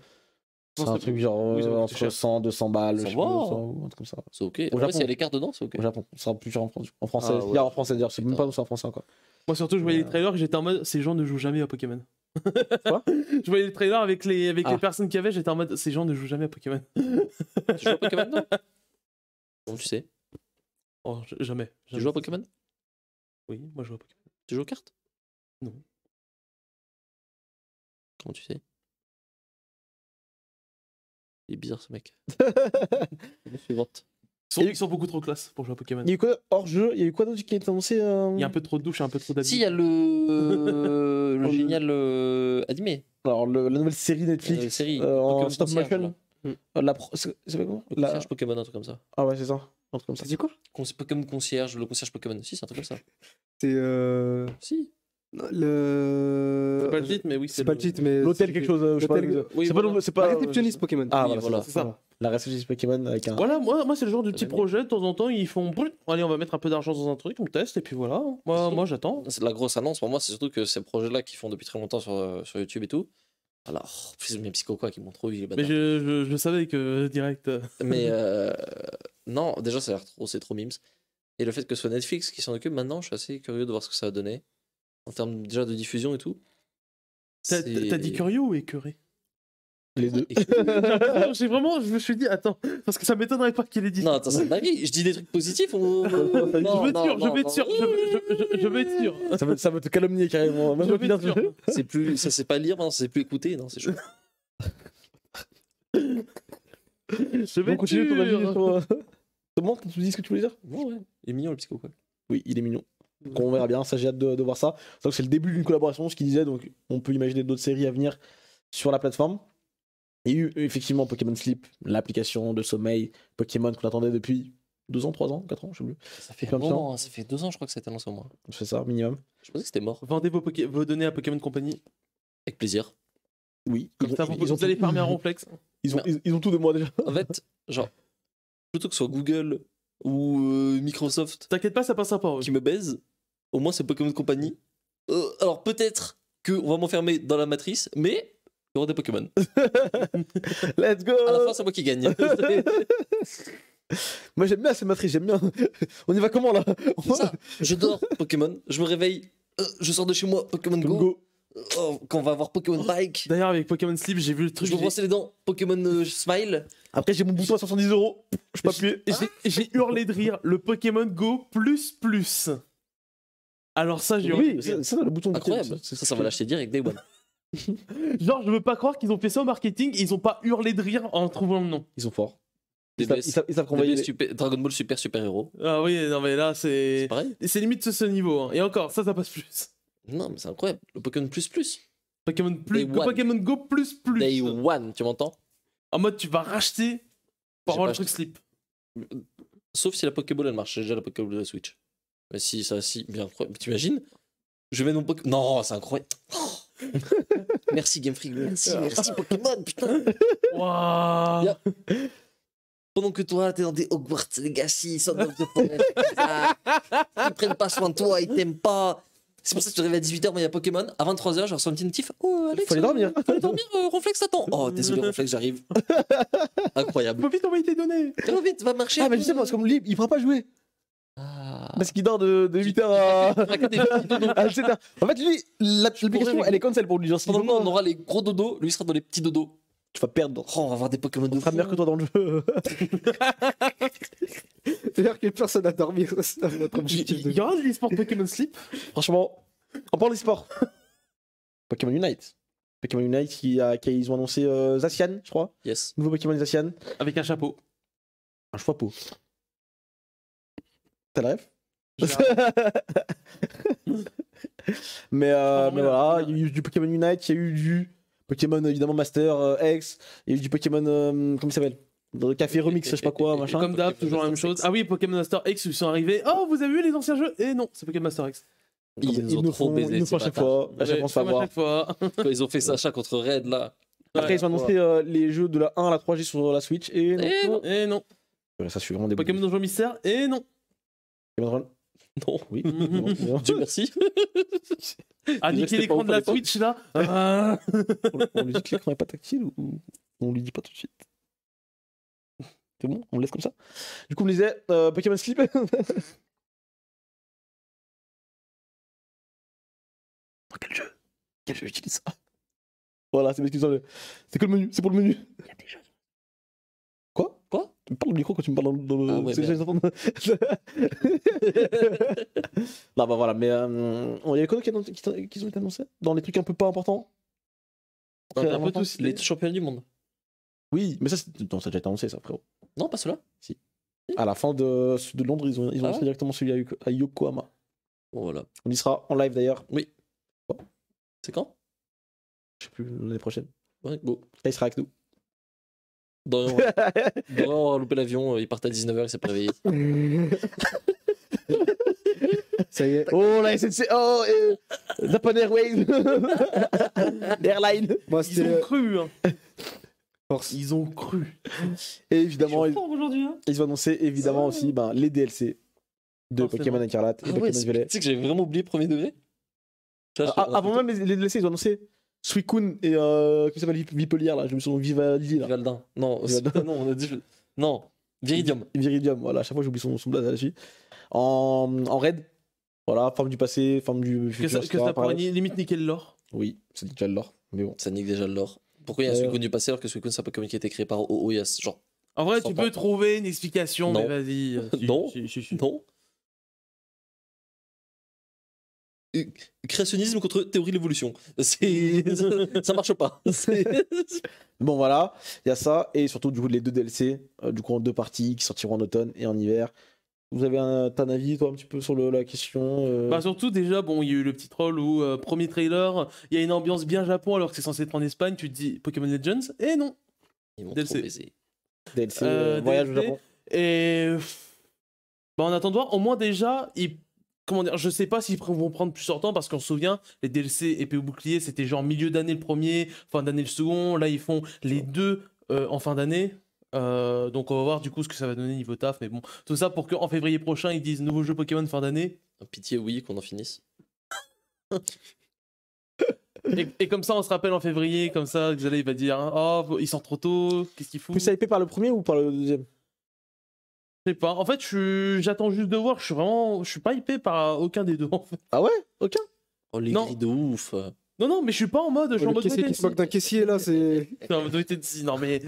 C'est un truc genre entre 100, 200 balles, je sais pas, un comme ça. C'est ok. Au ah Japon, s'il y a les cartes dedans, c'est ok. Au Japon, ça sera plus en, en français. Il y a en français d'ailleurs, c'est même pas nous c'est en français encore. Moi surtout, je voyais les trailers et j'étais en mode ces gens ne jouent jamais à Pokémon. Quoi Je voyais les trailers avec les, avec les ah. personnes qu'il y avait, j'étais en mode ces gens ne jouent jamais à Pokémon. tu joues à Pokémon non Bon, tu sais. Oh, jamais, jamais. Tu joues à Pokémon oui, moi je à Pokémon. Tu joues aux cartes Non. Comment tu sais Il est bizarre ce mec. suivante. Ils sont, ils sont beaucoup trop classe pour jouer à Pokémon. Il y a eu quoi hors jeu Il y a eu quoi d'autre qui a été annoncé euh? Il y a un peu trop de douche, un peu trop d'habits. Si, il y a le, euh, génial euh, animé. Alors, le, la nouvelle série Netflix. La série. en Stop Motion. La, quoi la... Pokémon, un truc comme ça. Ah ouais, c'est ça. Ça C'est quoi comme concierge, le concierge Pokémon. aussi, c'est un truc comme ça. C'est. Euh, si. le... C'est pas le titre, mais oui, c'est, pas le titre, mais l'hôtel quelque chose. l'hôtel... c'est voilà. pas, c'est pas... La réceptionniste Pokémon. Ah, oui, voilà, c'est ça. La réceptionniste Pokémon avec un. Voilà, moi, moi c'est le genre de petit projet. De temps en temps, ils font. Allez, on va mettre un peu d'argent dans un truc, on teste, et puis voilà. Moi, moi j'attends. C'est la grosse annonce. Pour moi, c'est surtout que ces projets-là qu'ils font depuis très longtemps sur, euh, sur YouTube et tout. Alors, plus mes psycho quoi qui m'ont trop vite Mais je, je, savais que euh, direct. Mais euh, non, déjà, ça a trop, c'est trop mimes. Et le fait que ce soit Netflix qui s'en occupe maintenant, je suis assez curieux de voir ce que ça va donner. En termes déjà de diffusion et tout. T'as dit curieux ou écœuré les deux. J'ai vraiment, je me suis dit, attends, parce que ça m'étonnerait pas qu'il ait dit. Non, attends, c'est ma vie. Je dis des trucs positifs. je veux je je, je, m'étire. Ça ça te calomnier carrément. c'est plus, ça c'est pas lire, non, c'est plus écouter, non, c'est chaud. je vais Comment tu dis ce que tu voulais dire ouais. Il est mignon le psycho, quoi. Oui, il est mignon. on verra bien, ça j'ai hâte de, voir ça. C'est le début d'une collaboration, ce qu'il disait, donc on peut imaginer d'autres séries à venir sur la plateforme. Il y a eu effectivement Pokémon Sleep, l'application de sommeil Pokémon qu'on attendait depuis 2 ans, 3 ans, 4 ans, je sais plus. Ça fait un ça hein, fait 2 ans je crois que c'était lancé au moins. C'est ça, minimum. Je pensais que c'était mort. Vendez vos, données à Pokémon Company. Avec plaisir. Oui. ils ont, vous, ils allez un Ils ils ont tout de moi déjà. En fait, genre, plutôt que ce soit Google ou euh, Microsoft. T'inquiète pas, ça passe sympa. Qui me baise. Au moins, c'est Pokémon Company. Euh, alors peut-être qu'on va m'enfermer dans la matrice, mais il y aura des Pokémon. Let's go. À la fin, c'est moi qui gagne. moi j'aime bien cette matrice, j'aime bien. On y va comment là Je dors Pokémon, je me réveille, euh, je sors de chez moi Pokémon Go. Oh, quand on va avoir Pokémon Bike. D'ailleurs, avec Pokémon Sleep, j'ai vu le truc. Je me brossais les dents. Pokémon euh, Smile. Après, j'ai mon bouton à 70 euros. Je peux J'ai hurlé de rire. Le Pokémon Go plus plus. Alors ça, j'ai oui, ça, ça, le bouton. Incroyable. ça, ça, ça, va l'acheter direct Day One. Genre, je veux pas croire qu'ils ont fait ça au marketing. Ils ont pas hurlé de rire en trouvant le nom. Ils sont forts. ils savent, qu'on Dragon Ball Super Super Héros. Ah oui, non mais là c'est. C'est limite ce, ce niveau. Hein. Et encore, ça, ça passe plus. Non, mais c'est incroyable. Le Pokémon Plus Plus. Pokémon Plus, Pokémon Go Plus Plus. Day One, tu m'entends En mode, tu vas racheter pour avoir le truc slip. Sauf si la Pokéball elle marche. J'ai déjà la Pokéball de la Switch. Mais si, ça, si, bien incroyable. T'imagines Je vais mon Pokémon. Non, c'est incroyable. Oh merci Game Freak, merci, merci Pokémon, putain. Waouh. Pendant que toi, t'es dans des Hogwarts Legacy, Son of de Forest, ils prennent pas soin de toi, ils t'aiment pas. C'est pour ça que tu te à 18h, mais il y a Pokémon. À 23h, je reçois un petit notif. Oh, Alex. Faut aller euh, dormir. Faut aller dormir, euh, Ronflex attend. Oh, désolé, Ronflex, j'arrive. Incroyable. Faut vite envoyer tes données. Trop vite, va marcher. Ah, mais justement, parce qu'on libre, il pourra pas jouer. Ah. Parce qu'il dort de, 8h à... En fait, lui, l'application, elle est comme celle pour lui. Genre, Pendant on aura les gros dodos, lui il sera dans les petits dodos. Tu vas perdre. Oh, on va avoir des Pokémon de On meilleur que toi dans le jeu. C'est-à-dire que personne a dormi, c'est notre objectif. Il y a de sport Pokémon Sleep Franchement, on parle d'e-sport. Pokémon Unite. Pokémon Unite, qui a, qui ils ont annoncé euh, Zacian, je crois. Yes. Nouveau Pokémon Zacian. Avec un chapeau. Un chapeau. T'as le rêve. mais, euh, mais voilà, il y a eu du Pokémon Unite, il y a eu du Pokémon euh, évidemment Master euh, X, il y a eu du Pokémon. Euh, comment il s'appelle dans le café remix, je sais pas quoi, machin. Comme d'hab, toujours la même chose. Ah oui, Pokémon Master X, ils sont arrivés. Oh, vous avez vu les anciens jeux et eh non, c'est Pokémon Master X. Ils, nous font, Ils nous font à chaque fois. À chaque fois. ils ont fait Sacha contre Red là. Après, ils ont annoncé euh, les jeux de la 1 à la 3G sur la Switch. Et non. Et eh non. Eh ça suit vraiment des Pokémon Donjon Mystère. Et non. Pokémon Non, oui. merci. ah, niquer l'écran de la hein. Switch là. Ah. on lui dit que l'écran est pas tactile ou on lui dit pas tout de suite c'est bon On le laisse comme ça Du coup, on me disait euh, Pokémon Sleep. Oh, quel jeu Quel jeu utilise ça Voilà, c'est le... C'est que le menu, c'est pour le menu. Il y a des jeux. Quoi Quoi Tu me parles au micro quand tu me parles dans, dans ah, le. Ouais, non, bah voilà, mais euh, il y a quoi qui, qui, ont été annoncés Dans les trucs un peu pas importants bah, un peu tous les championnats du monde. Oui, mais ça, c'est... ça a déjà été annoncé, ça, frérot. Non, pas cela. Si. À la fin de, de Londres, ils ont, ils ont ah directement celui à, Yokohama. voilà. On y sera en live d'ailleurs. Oui. Oh. C'est quand Je sais plus, l'année prochaine. Ouais, go il sera avec nous. Dans, on a loupé l'avion, euh, il part à 19h, il s'est préveillé Ça y est. Oh la SNC, oh Japan Airways, Airline. Ils ont cru. Hein. Ils ont cru. Et évidemment, hein ils, ils, ont annoncé évidemment ah. aussi ben, les DLC de Pokémon Incarlate ah et Pokémon Violet. Tu sais que j'avais vraiment oublié premier degré ça, ah, Avant même les, DLC, ils ont annoncé Suicune et. Euh, comment s'appelle Vipelière là Je me souviens Vivaldi là. Vivaldin. Non, non, on a dit. Non, Viridium. Viridium, voilà, à chaque fois j'oublie son, son blaze là En, en raid, voilà, forme du passé, forme du futur. Que ça, que ça limite nickel l'or Oui, ça nique déjà l'or. Mais bon. Ça nique déjà l'or. Pourquoi il y a un Suicune du passé alors que Suicune, c'est un comme qui a été créé par OOS Genre. En vrai, tu peux trouver une explication, mais vas-y. Euh, non. Non. Créationnisme contre théorie de l'évolution. ça marche pas. bon, voilà. Il y a ça. Et surtout, du coup, les deux DLC, euh, du coup, en deux parties qui sortiront en automne et en hiver. Vous avez un, avis, toi, un petit peu sur la question euh? bah Surtout, déjà, bon, il y a eu le petit troll où, euh, premier trailer, il y a une ambiance bien Japon alors que c'est censé être en Espagne, tu te dis Pokémon Legends, et eh non DLC. DLC, euh, voyage au Japon. Et. Bah, en attendant, au moins, déjà, ils comment dire, je sais pas s'ils vont prendre plus de temps parce qu'on se souvient, les DLC épée ou bouclier, c'était genre milieu d'année le premier, fin d'année le second. Là, ils font les deux en fin d'année. Euh, donc on va voir du coup ce que ça va donner niveau taf, mais bon, tout ça pour qu'en février prochain ils disent nouveau jeu Pokémon fin d'année. Pitié oui qu'on en finisse. et, comme ça on se rappelle en février, comme ça Xalé il va dire hein, oh il sort trop tôt, qu'est-ce qu'il fout. Plus hypé par le premier ou par le deuxième Je sais pas. En fait j'attends juste de voir. Je suis vraiment, je suis pas hypé par aucun des deux en fait. Ah ouais, aucun. Oh les de ouf. Non, non, mais je suis pas en mode. Je suis en Caissier d'un caissier là, c'est. Non, mais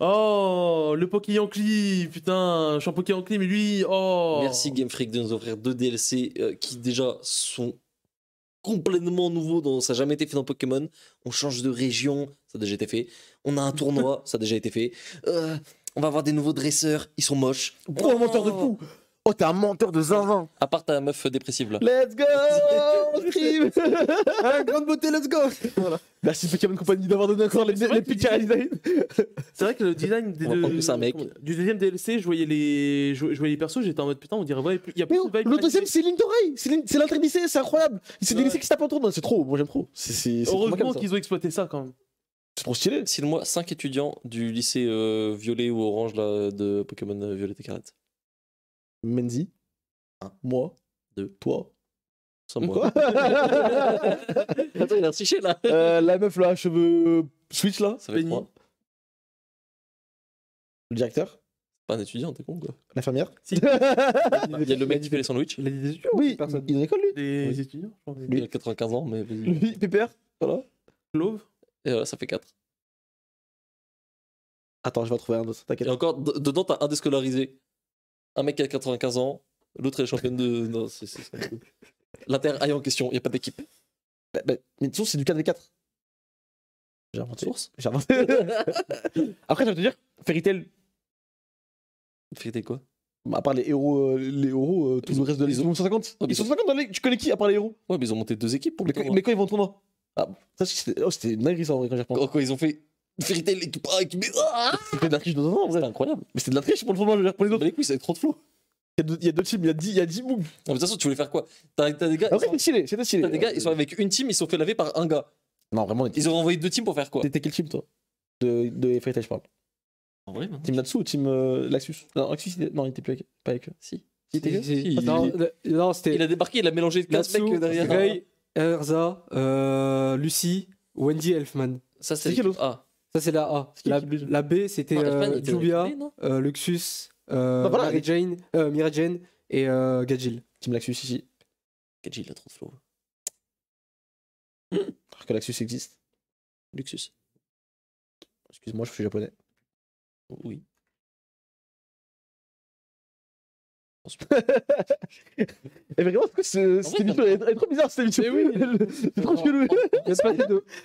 Oh, le clip. putain, je suis en clip mais lui, oh. Merci Game Freak de nous offrir deux DLC euh, qui déjà sont complètement nouveaux, dont ça n'a jamais été fait dans Pokémon. On change de région, ça a déjà été fait. On a un tournoi, ça a déjà été fait. Euh, on va avoir des nouveaux dresseurs, ils sont moches. oh, de fou oh. Oh, t'es un menteur de zinzin. À part ta meuf dépressive là. Let's go ah, Grande beauté, let's go voilà. Merci Pokémon Company d'avoir donné encore les, les pictures design. C'est vrai que le design des on plus un mec. du deuxième DLC, je voyais les, je, voyais les persos, j'étais en mode putain, on dirait ouais, il y a plus de Le deuxième, c'est l'île d'oreille, c'est l'intérêt c'est incroyable. C'est des lycées qui se tapent en tournoi, c'est trop, moi j'aime trop. Heureusement qu'ils ont exploité ça quand même. C'est trop stylé. Si moi mois, 5 étudiants du lycée euh, violet ou orange là, de Pokémon euh, Violet et Carrette. Menzi, un moi, deux, toi, sans moi. Attends, il a triché là. Euh, la meuf là, cheveux switch là, ça fait moi Le directeur, Pas un étudiant, t'es con quoi. l'infirmière. Si. Il y a le mec qui fait les sandwichs. Il a des étudiants Oui, personne. il est en école lui. Des étudiants, je Il a 95 ans, mais Lui, Pépère, voilà. Clove. Et voilà, ça fait 4. Attends, je vais en trouver un autre, t'inquiète. Et encore, dedans, t'as un déscolarisé un mec qui a 95 ans, l'autre est championne de. Non, c'est. L'Inter aille en question, il n'y a pas d'équipe. Bah, bah, mais bah, source, c'est du 4v4. J'ai inventé. Source J'ai inventé. Après, je vais te dire, Fairy Tail. Fairy Tail quoi bah, À part les héros, euh, les héros euh, tout le reste de l'équipe. Ils sont 150. ils sont 50 dans les... Tu connais qui à part les héros Ouais, mais ils ont monté deux équipes pour mais, quand, mais quand ils vont tournoi ah, ça, c'était oh, une ça en vrai quand j'y repense. Quand, quand ils ont fait Vérité, qui parle, qui met. Ah c'était de la triche de Zozan, en c'est incroyable. Mais c'est de la triche pour le fondement, je vais dire, pour les autres. Mais les couilles, c'est trop de flow. Il y, a deux, teams, il y a dix il y a 10 moves. de toute façon, tu voulais faire quoi T'as des gars. Ah c'était stylé, c'était stylé. T'as des gars, ils sont avec une team, ils sont fait laver par un gars. Non, vraiment, Ils ont envoyé deux teams pour faire quoi t'étais quel team, toi De, de Tail je parle. En vrai, Team Natsu ou team euh, Laxus Non, Laxus, il était- non, il était plus avec, pas avec eux. Si. Il Si, ah, euh, Non, c'était Il a débarqué, il a mélangé 15 mecs derrière. Ray, Erza, euh, Lucie, Wendy Elfman. Ça, c'est. Ça, c'est la A. La, B, c'était euh, Jubia, euh, Luxus, euh, bah, et euh, euh, Gadjil. Team Laxus ici. Gadjil, a trop de flow. Alors que Laxus existe. Luxus. Excuse-moi, je suis japonais. Oui. et vraiment, c'est cette c'était trop bizarre cette émission. c'est trop chelou.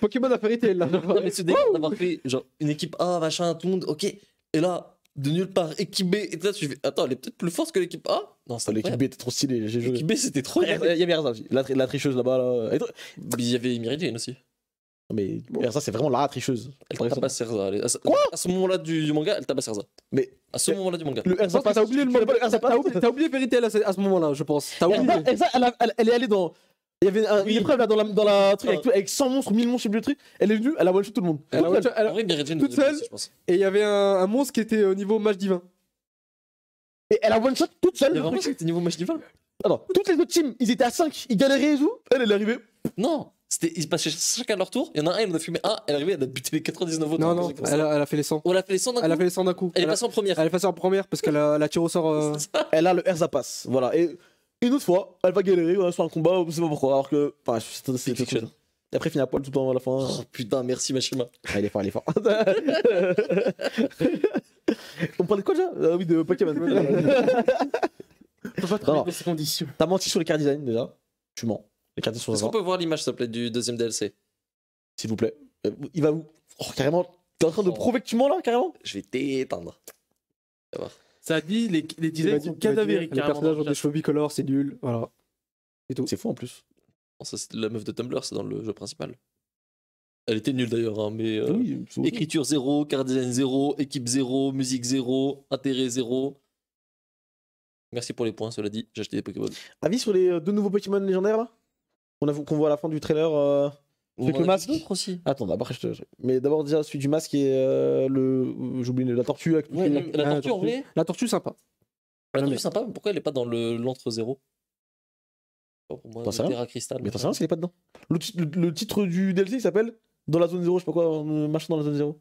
Pokémon pas Pokémon Fairytale là. mais d'avoir fait genre une équipe A, machin, tout le monde, ok. Et là, de nulle part, équipe B, et là, tu fais, attends, elle est peut-être plus forte que l'équipe A Non, c'est L'équipe B était trop stylée, L'équipe B, c'était trop. Il y avait Erza aussi, la, tricheuse là-bas. Là. Il y avait Myridian aussi. Mais Erza, c'est vraiment la tricheuse. Elle tabasse Erza. Quoi À ce moment-là du, manga, elle tabasse Erza. Mais. À ce moment-là du manga. Le Erza, t'as oublié le manga. T'as oublié, Vérité à ce moment-là, je pense. T'as oublié. Erza, elle, est allée dans. Il y avait une épreuve là dans la, dans la truc avec, 100 monstres, 1000 monstres, je sais plus le truc. Elle est venue, elle a one shot tout le monde. Elle a one toute seule. Et il y avait un, monstre qui était au niveau match divin. Et elle a one shot toute seule. Il y avait un monstre qui était niveau match divin. alors toutes les autres teams, ils étaient à 5, ils galéraient et tout. Elle, elle est arrivée. Non, c'était se passait chacun leur tour, il y en a un, il en a fumé un, elle est arrivée, elle a buté les 99 autres. Non, non, elle a, fait les 100. On l'a fait les 100 d'un coup. Elle a fait les 100 d'un coup. Elle, est passée en première. Elle est passée en première parce qu'elle a, tiré au sort. Euh, elle a le air, zapas. Voilà. Et une autre fois, elle va galérer voilà, sur un combat, on sait pas pourquoi. Alors que. Enfin, c'est tout Et après, finit à poil tout le temps à la fin. Oh putain, merci Machima. Ah, il est fort, elle est fort. on parlait de quoi déjà Ah oui, de Pokémon. pas ces conditions. T'as menti sur les card design déjà. Tu mens. On Est-ce qu'on peut voir l'image, s'il te plaît, du deuxième DLC S'il vous plaît. Euh, il va où Oh, carrément, t'es en train de oh. prouver que tu mens là, carrément Je vais t'éteindre. Ça dit, les, les designs sont cadavériques. Les personnages ont des cheveux bicolores, c'est nul. Voilà. C'est tout. C'est fou en plus. ça, c'est la meuf de Tumblr, c'est dans le jeu principal. Elle était nulle d'ailleurs, hein, mais euh, écriture 0, card design 0, équipe 0, musique 0, intérêt 0. Merci pour les points, cela dit, j'ai acheté des Pokémon. Avis sur les euh, deux nouveaux Pokémon légendaires là qu'on voit à la fin du trailer. Euh, avec le masque aussi. Attends, d'abord bah, je Mais d'abord déjà celui du masque et euh, le. Euh, J'oublie la tortue. Avec... la, tortue, La tortue sympa. Ah, la tortue sympa, pourquoi elle est pas dans l'entre zéro Pour moi, Terra cristal. Mais t'en sais rien s'il est pas dedans. Le, le, titre du DLC il s'appelle Dans la zone zéro, je sais pas quoi, euh, machin dans la zone zéro.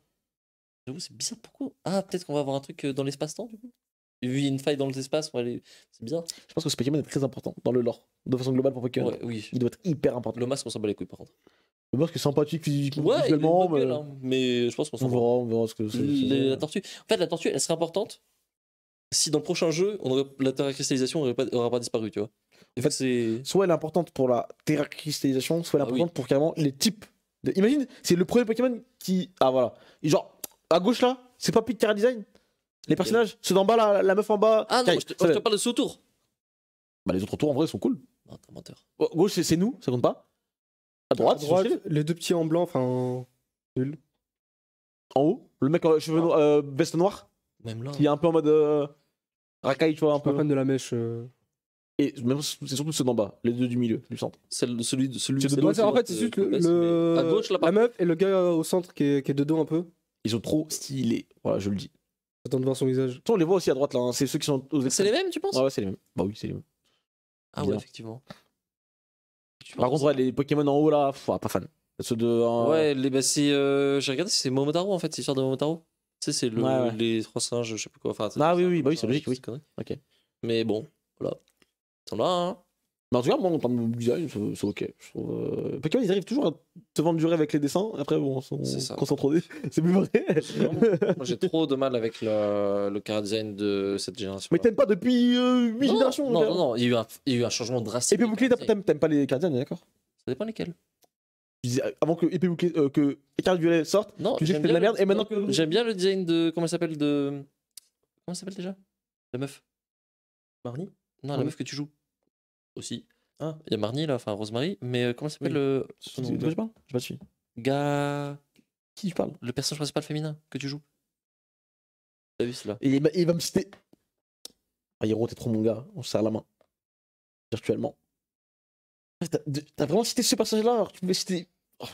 c'est bizarre pourquoi. Ah, peut-être qu'on va avoir un truc dans l'espace-temps du coup Vu une faille dans l'espace, ouais, c'est bien. Je pense que ce Pokémon est très important dans le lore, de façon globale pour Pokémon. Il doit être hyper important. Le masque, on s'en bat les couilles, par contre. Le masque est sympathique physiquement, hein. mais... je pense qu'on s'en verra, on verra ce que c'est. La tortue. En fait, la tortue, elle serait importante si dans le prochain jeu, on la terra cristallisation n'aurait pas... disparu, tu vois. En fait, c'est. soit elle est importante pour la terra cristallisation, soit elle est ah importante pour carrément les types. De... Imagine, c'est le premier Pokémon qui. Ah voilà. genre, à gauche là, c'est pas de Terra Design les personnages Ceux d'en bas, la, meuf en bas Ah non, je te, parle de ce tour. Bah, les autres tours en vrai sont cool. gauche, oh, oh, c'est nous, ça compte pas À droite, les deux petits en blanc, enfin. Nul. En haut Le mec en cheveux ah. euh, veste noire Même là. Qui est un peu en mode. Euh, racaille, tu vois, un peu. Pas fan de la mèche. Euh. Et c'est surtout ceux d'en bas, les deux du milieu, du centre. celui de celui de dos. en fait, c'est juste le, la meuf et le gars au centre qui est, qui est de dos un peu. Ils sont trop stylés, voilà, je le dis. J'attends de voir son visage. On les voit aussi à droite là, hein. c'est ceux qui sont aux C'est les mêmes, tu penses Ouais, c'est les mêmes. Bah oui, c'est les mêmes. Ah ouais, effectivement. Par contre, les Pokémon en haut là, ah, pas fan. Ceux de. Euh, ouais, les, bah, c'est. Euh, j'ai regardé si c'est Momotaro en fait, C'est l'histoire de Momotaro. Tu sais, c'est le, les trois singes, je sais plus quoi. Enfin, ah oui, oui, bah oui, c'est logique, oui. Ok. Mais bon, voilà. Ils sont là, hein en tout cas, moi, en termes de design, c'est ok. Je trouve, euh, ils arrivent toujours à te vendre du rêve avec les dessins. Après, bon, on s'en concentre C'est plus vrai. J'ai trop de mal avec le, le design de cette génération. Mais t'aimes pas depuis 8 euh, générations Non, non, non, il y, a eu un, il y a changement drastique. Et puis, t'aimes pas les car d'accord Ça dépend lesquels avant que épée euh, que violet sorte non, tu disais que de la merde et maintenant que j'aime bien le design de comment s'appelle de comment s'appelle déjà la meuf Marnie non la meuf que tu joues aussi. Ah, il y a Marnie là, enfin Rosemary, mais euh, comment s'appelle le. Son nom je parle Je pas Qui tu parles Le personnage principal féminin que tu joues. T'as vu cela Et il, va, il va me citer. Ah, Hiro, t'es trop mon gars, on se serre la main. Virtuellement. Ah, t'as vraiment cité ce personnage-là tu pouvais citer. Oh.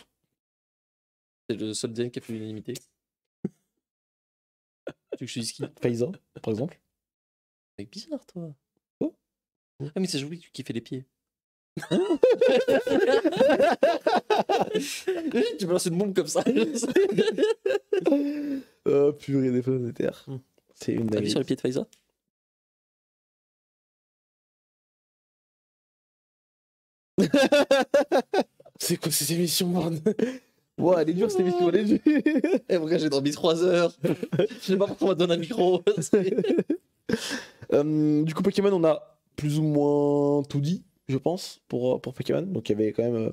C'est le seul DN qui a fait l'unanimité. tu par exemple. C'est bizarre, toi. Ah, mais c'est joli que tu kiffais les pieds. tu me lances une bombe comme ça. oh purée des flammes de terre. Hmm. C'est une T'as vu sur les pieds de Faiza C'est quoi ces émissions Wow, elle est dure cette émission, elle est dure. Et vrai, j'ai dormi 3 heures. Je sais pas pourquoi on m'a donné un micro. Euh, du coup, Pokémon, on a plus ou moins tout dit, je pense, pour, euh, pour Pokémon. Donc il y avait quand même euh,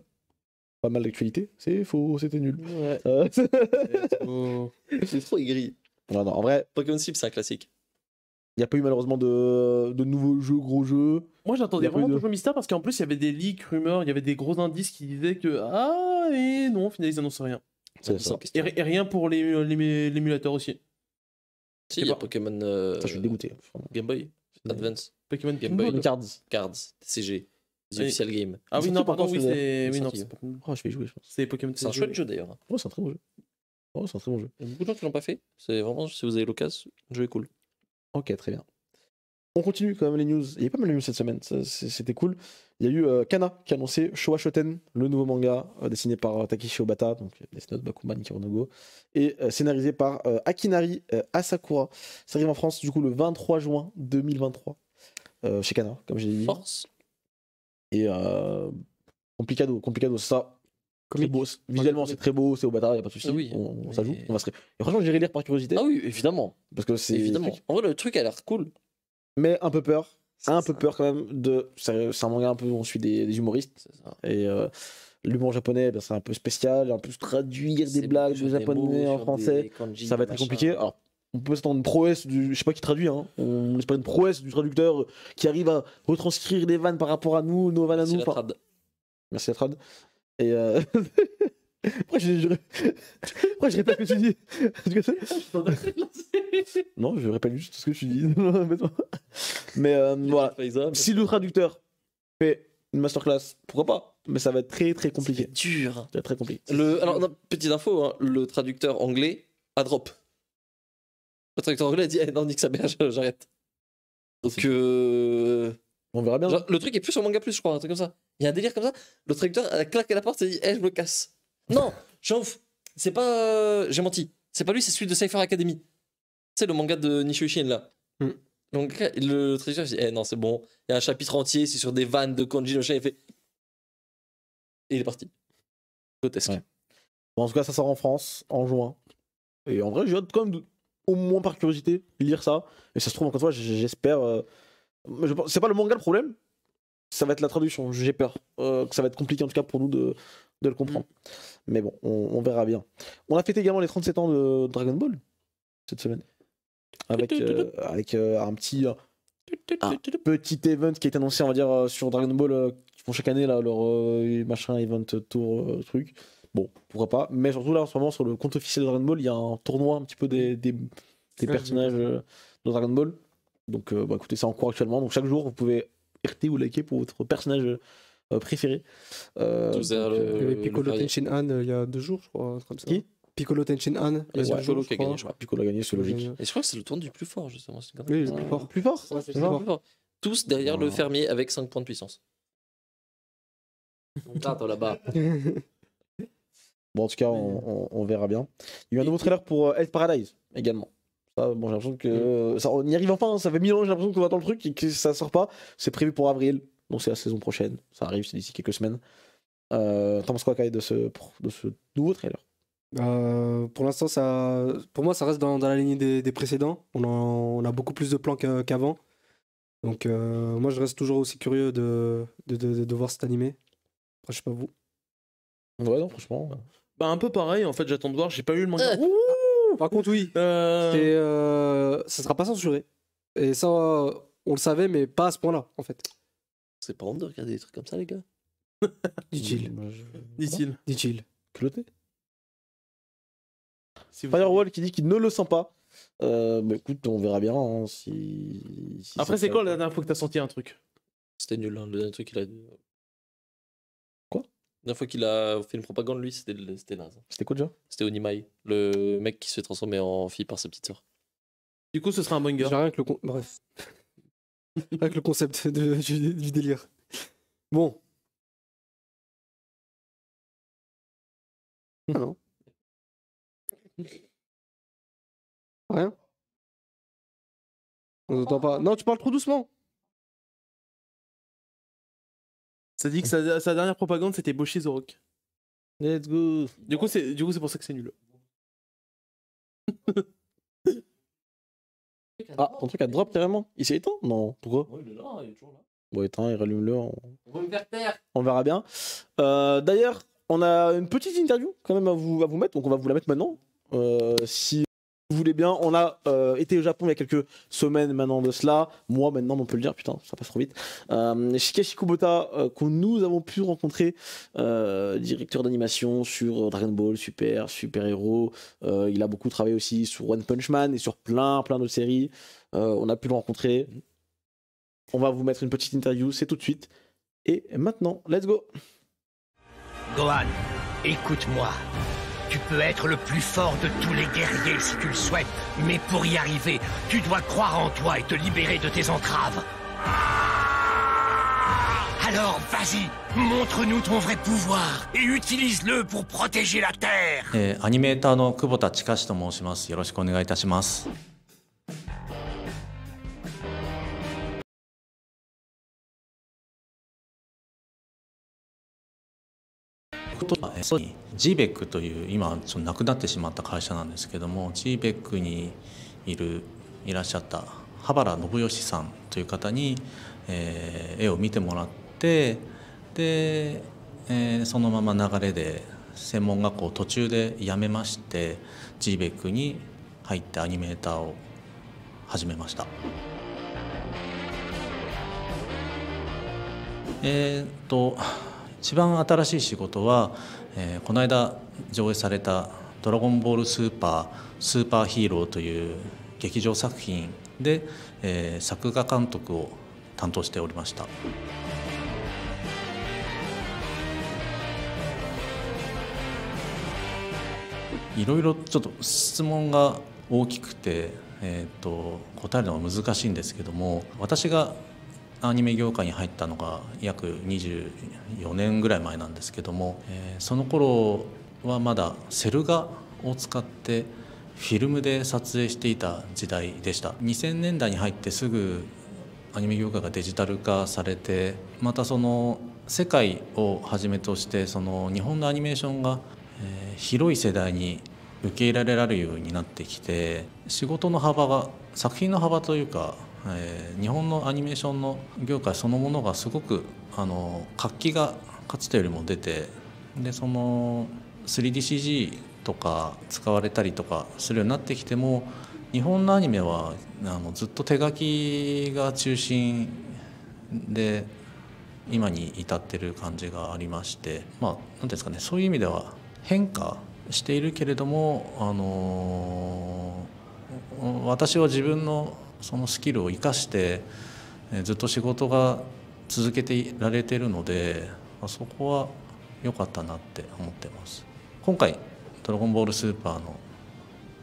pas mal d'actualités. C'est faux, c'était nul. Euh, c'est trop... aigri. en vrai. Pokémon c'est un classique. Il n'y a pas eu malheureusement de, nouveaux jeux, gros jeux. Moi j'attendais vraiment de Mystère parce qu'en plus il y avait des leaks, rumeurs, il y avait des gros indices qui disaient que ah et non, au ils annoncent rien. Et, rien pour l'émulateur aussi. Si, il a pas... Pokémon. Ça, je suis dégoûté. Hein, Game Boy Advance. Pokémon Game Boy. Mmh. Cards. Cards. TCG. The Official Game. Ah oui, non, pardon, oui, c'est. Oui, non. Oh, je vais jouer, je pense. C'est Pokémon C'est un chouette jeu d'ailleurs. Oh, c'est un très bon jeu. Oh, c'est très bon jeu. beaucoup de gens qui l'ont pas fait. C'est vraiment, si vous avez l'occasion, le jeu est cool. Ok, très bien. On continue quand même les news. Il y a pas mal de news cette semaine, c'était cool. Il y a eu euh, Kana qui a annoncé Showa Shoten, le nouveau manga euh, dessiné par euh, Takeshi Obata, donc dessiné euh, de Bakuman Kironogo, et scénarisé par Akinari Asakura. Ça arrive en France du coup le 23 juin 2023. Euh, chez Cana, comme j'ai dit. Force. Et euh, complicado, complicado, ça. les Beau, visuellement, c'est très beau, c'est au bâtard, il a pas de souci. Oui, on, s'ajoute On va se... franchement, j'irai lire par curiosité. Ah oui, évidemment. Parce que c'est. Évidemment. En vrai, le truc a l'air cool. Mais un peu peur. Un peu peur quand même. De... C'est un manga un peu où on suit des, humoristes. Ça. Et euh, l'humour japonais, ben, c'est un peu spécial. En plus, traduire des blagues de japonais en français, ça va être compliqué. Alors, on peut s'attendre une prouesse du. Je sais pas qui traduit, hein. On espère une prouesse du traducteur euh, qui arrive à retranscrire des vannes par rapport à nous, nos vannes à nous. La trad. Merci la trad. Et. Euh... je, répète ce que tu dis Non, je répète juste ce que tu dis. Mais euh, voilà. Si le traducteur fait une masterclass, pourquoi pas Mais ça va être très très compliqué. Dur. Ça très compliqué. Le... Alors, petite info, hein. le traducteur anglais a drop. Le traducteur anglais a dit eh, non, nique sa mère, j'arrête. Donc. Euh, On verra bien. le truc est plus sur Manga Plus, je crois, un truc comme ça. Il y a un délire comme ça. Le traducteur a claque à la porte et dit Eh, je me casse. Non, ouf. C'est pas. Euh, j'ai menti. C'est pas lui, c'est celui de Cypher Academy. C'est le manga de Nishuishin, là. Hmm. Donc, le traducteur dit Eh, non, c'est bon. Il y a un chapitre entier, c'est sur des vannes de Kanji, no chien, il fait. Et il est parti. Grotesque. Bon, en tout cas, ça sort en France en juin. Et en vrai, j'ai hâte quand au moins par curiosité lire ça. Et ça se trouve, encore une fois, j'espère. Euh, c'est pas le manga le problème, ça va être la traduction. J'ai peur euh, que ça va être compliqué en tout cas pour nous de, le comprendre. Mm. Mais bon, on, verra bien. On a fêté également les 37 ans de Dragon Ball cette semaine. Avec, euh, avec un petit petit event qui a été annoncé, on va dire, sur Dragon Ball, qui font chaque année là, leur machin event tour truc. Bon, pourquoi pas. Mais surtout là, en ce moment, sur le compte officiel de Dragon Ball, il y a un tournoi un petit peu des, personnages euh, de Dragon Ball. Donc euh, bah, écoutez, c'est en cours actuellement. Donc chaque jour, vous pouvez RT ou liker pour votre personnage euh, préféré. Euh, donc, le, Piccolo Tenshinhan il y a deux jours, je crois. Comme Qui Piccolo Tenshinhan Han. a Piccolo a gagné, je crois. Piccolo a gagné, c'est logique. Et je crois que c'est le tournoi du plus fort, justement. Oui, le plus fort. Plus fort, plus Tous derrière le fermier avec 5 points de puissance. On tarde là-bas. Bon, en tout cas, euh, on, verra bien. Il y a un nouveau trailer pour Health Paradise également. Ça, bon, j'ai l'impression que. Mm. Euh, ça, on y arrive enfin, hein, ça fait mille ans, j'ai l'impression qu'on attend le truc et que ça sort pas. C'est prévu pour avril, donc c'est la saison prochaine. Ça arrive, c'est d'ici quelques semaines. Euh, T'en penses quoi, Kai, de ce, de ce nouveau trailer euh, pour l'instant, ça, pour moi, ça reste dans, la ligne des, précédents. On, on, a beaucoup plus de plans qu'avant. Donc, moi, je reste toujours aussi curieux de, de, de, voir cet animé. Après, je sais pas vous. Ouais, non, franchement. Bah un peu pareil en fait, j'attends de voir, j'ai pas eu le manga. Euh. Par contre oui, euh. Euh, ça sera pas censuré. Et ça, on le savait, mais pas à ce point-là en fait. C'est pas honte de regarder des trucs comme ça les gars Dit-il. Dit-il. dit Firewall qui dit qu'il ne le sent pas. Euh, bah, écoute, on verra bien hein, si... Après, c'est quoi la dernière fois que t'as senti un truc C'était nul, hein, le dernier truc il a la dernière fois qu'il a fait une propagande, lui, c'était naze. C'était quoi déjà C'était Onimai, le mec qui se fait transformer en fille par sa petite sœur. Du coup, ce sera un banger. J'ai rien que le Bref. avec le concept de, du, du, délire. Bon. Ah non. Rien On n'entend pas. Non, tu parles trop doucement. Ça dit que sa, dernière propagande, c'était Boshi The Let's go. Du coup, c'est du coup, c'est pour ça que c'est nul. ah, ton truc a drop carrément. Il s'est éteint Non. Pourquoi Ouais, il est là, il est toujours là. Bon, éteint, il rallume-le. On... va me faire On verra bien. Euh, d'ailleurs, on a une petite interview quand même à vous, à vous mettre, donc on va vous la mettre maintenant. Euh, si vous voulez bien, on a euh, été au Japon il y a quelques semaines maintenant de cela. Moi, maintenant, on peut le dire, putain, ça passe trop vite. Euh, Kubota, euh, que nous avons pu rencontrer, euh, directeur d'animation sur Dragon Ball, Super, Super Hero. il a beaucoup travaillé aussi sur One Punch Man et sur plein, plein d'autres séries. on a pu le rencontrer. On va vous mettre une petite interview, c'est tout de suite. Et maintenant, let's go Gohan, écoute-moi. Tu peux être le plus fort de tous les guerriers si tu le souhaites, mais pour y arriver, tu dois croire en toi et te libérer de tes entraves. Alors vas-y, montre-nous ton vrai pouvoir et utilise-le pour protéger la Terre. Eh, Kubota ことはジーベックという今ちょっとなくなってしまった会社なんですけどもジーベックにいるいらっしゃった羽原信義さんという方に、えー、絵を見てもらってで、えー、そのまま流れで専門学校途中で辞めましてジーベックに入ってアニメーターを始めました。えー、っと一番新しい仕事は、えー、この間上映された「ドラゴンボールスーパースーパーヒーロー」という劇場作品で、えー、作画監督を担当しておりました。いろいろちょっと質問が大きくて、えーと、答えるのが難しいんですけども私がアニメ業界に入ったのが約24年ぐらい前なんですけども、えその頃はまだセル画を使ってフィルムで撮影していた時代でした2000年代に入ってすぐアニメ業界がデジタル化されてまたその世界をはじめとしてその日本のアニメーションが、え広い世代に受け入れられるようになってきて仕事の幅が作品の幅というかえー、日本のアニメーションの業界そのものがすごくあの活気がかつてよりも出てでその 3DCG とか使われたりとかするようになってきても日本のアニメはあのずっと手書きが中心で今に至ってる感じがありましてまあ何ですかねそういう意味では変化しているけれども、あのー、私は自分のそのスキルを生かしてずっと仕事が続けてられてるのでそこは良かったなって思ってます今回「ドラゴンボールスーパー」の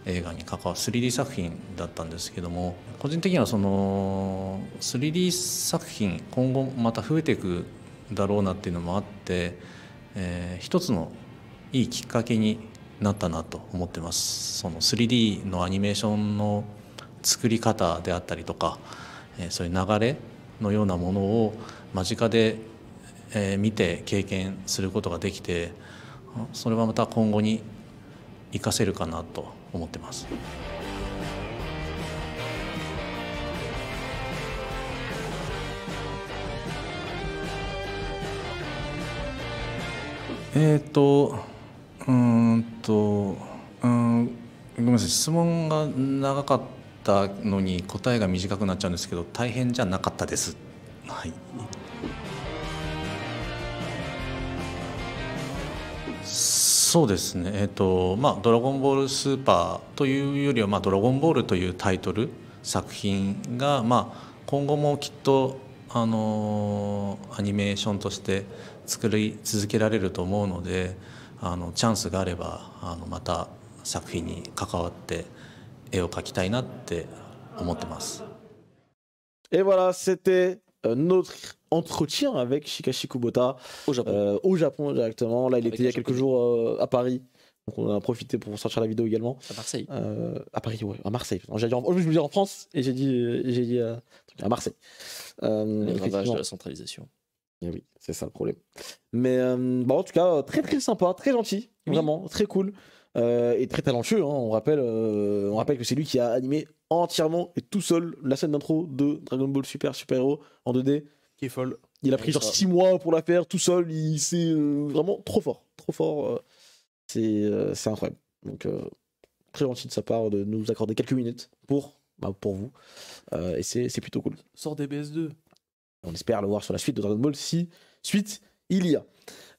映画に関わる 3D 作品だったんですけども個人的にはその 3D 作品今後また増えていくだろうなっていうのもあって、えー、一つのいいきっかけになったなと思ってますその 3D のアニメーションの作り方であったりとか、えそういう流れのようなものを間近で、え見て経験することができてそれはまた今後に生かせるかなと思ってます。えっ、ー、とうんとうんごめんなさい質問が長かった。ったのに答えが短くなっちゃうんですけど大変じゃなかったです。はい、そうですね、えーとまあ「ドラゴンボールスーパー」というよりは「まあ、ドラゴンボール」というタイトル作品が、まあ、今後もきっと、あのー、アニメーションとして作り続けられると思うのであのチャンスがあればあのまた作品に関わって。Et voilà, c'était notre entretien avec Shikashi Kubota au Japon, euh, directement. Là, il était il y a quelques jours euh, à Paris. Donc on a profité pour sortir la vidéo également. À Marseille. Euh, à Paris, ouais, à Marseille. J'ai dit je me dis en France et j'ai dit, euh, j'ai dit à Marseille. Euh, de la centralisation. Eh oui, c'est ça le problème. Mais bon, bah, en tout cas, très très sympa, très gentil, vraiment, très cool. Euh, et très talentueux. Hein. On, rappelle, euh, on rappelle que c'est lui qui a animé entièrement et tout seul la scène d'intro de Dragon Ball Super Super Hero en 2D. Qui est folle. Il a pris genre 6 mois pour la faire tout seul. Il c'est euh, vraiment trop fort, trop fort. c'est incroyable. Donc très gentil de sa part de nous accorder quelques minutes pour bah, pour vous. et c'est plutôt cool. Sort des BS2. On espère le voir sur la suite de Dragon Ball si suite il y a.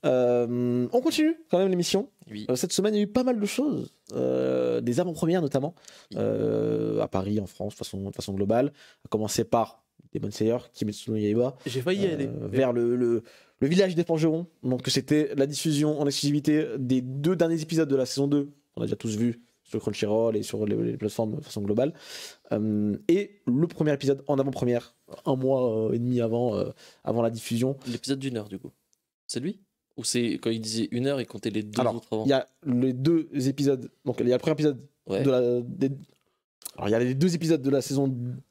Euh, on continue quand même l'émission. Euh, cette semaine, il y a eu pas mal de choses, euh, des avant-premières notamment, à Paris, en France, de façon, façon globale, A commencer par Demon Slayer, Kimetsu no Yaiba. J'ai failli aller. Vers le, le, village des Forgerons. Donc c'était la diffusion en exclusivité des deux derniers épisodes de la saison 2, on a déjà tous vu sur Crunchyroll et sur les, plateformes de façon globale. et le premier épisode en avant-première, un mois et demi avant, avant la diffusion. L'épisode d'une heure du coup. C'est lui Ou c'est quand il disait une heure et comptait les deux autres avant Il y a les deux épisodes. Donc il y a le premier épisode de la. Alors il y a les deux épisodes de la saison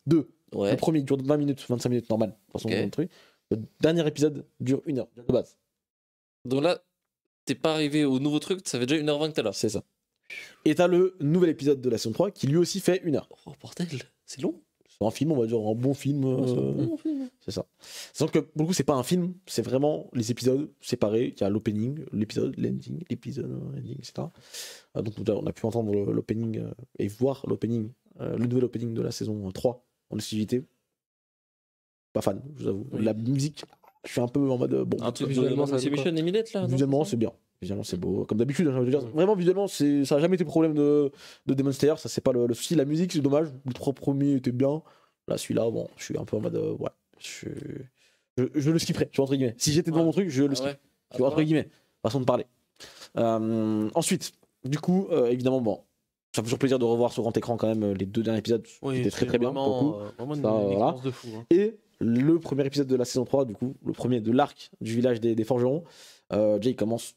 2. Le premier dure 20 minutes, 25 minutes normal. Dans son truc. Le dernier épisode dure une heure de base. Donc là, t'es pas arrivé au nouveau truc, ça fait déjà une heure 20 que t'es là. C'est ça. Et t'as le nouvel épisode de la saison 3 qui lui aussi fait une heure. Oh bordel, c'est long un film, on va dire, un bon film. Euh, c'est ça. Sans que pour le coup, c'est pas un film, c'est vraiment les épisodes séparés. Il y a l'opening, l'épisode, l'ending, l'épisode, l'ending, etc. Euh, donc on a pu entendre l'opening euh, et voir l'opening, le nouvel opening de la saison 3 en exclusivité. Pas fan, je vous avoue. La musique, je suis un peu en mode. Bon, Visuellement, c'est bien. Visuellement, c'est beau. Comme d'habitude, hein, je vraiment, visuellement, ça n'a jamais été problème de, de Demon Slayer. Ça, c'est pas le, souci. La musique, c'est dommage. Les trois premiers étaient bien. Là, celui-là, bon, je suis un peu en mode. Euh, ouais, je... Je, le skipperais, je entre guillemets. Si j'étais devant mon truc, je le ah skipperais. Ah entre guillemets, façon de parler. Euh, ensuite, du coup, euh, évidemment, bon, ça fait toujours plaisir de revoir sur grand écran quand même les deux derniers épisodes. Oui, c'était très très bien. Et le premier épisode de la saison 3, du coup, le premier de l'arc du village des, des forgerons. Jay commence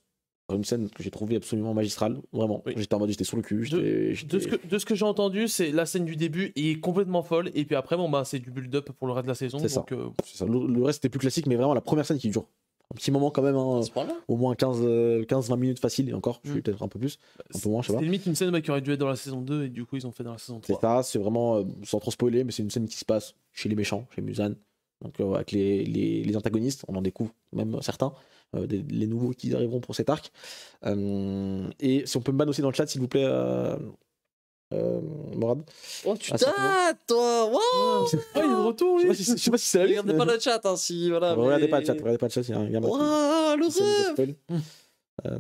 une scène que j'ai trouvée absolument magistrale, vraiment. J'étais en mode, j'étais sous le cul. De, ce que, j'ai entendu, c'est la scène du début est complètement folle, et puis après, bon, bah, c'est du build-up pour le reste de la saison. C'est ça. Euh, le, reste était plus classique, mais vraiment la première scène qui dure un petit moment quand même, hein, au moins 15-20 euh, minutes facile, et encore, mm. peut-être un peu plus, c'était C'est limite une scène bah, qui aurait dû être dans la saison 2 et du coup ils ont fait dans la saison 3. C'est ça, c'est vraiment, euh, sans trop spoiler, mais c'est une scène qui se passe chez les méchants, chez Musan, donc avec les, les, antagonistes, on en découvre même certains, euh, les nouveaux qui arriveront pour cet arc. Euh, et si on peut me ban aussi dans le chat, s'il vous plaît, euh, euh, Morad. Oh, tu ah, t'attends, toi ah, il est de retour, Je sais pas si, si c'est la Regardez pas le chat, hein, si, voilà. Mais... Regardez pas le chat, regardez pas le chat, il y a un gamin. Waouh, le hum. euh,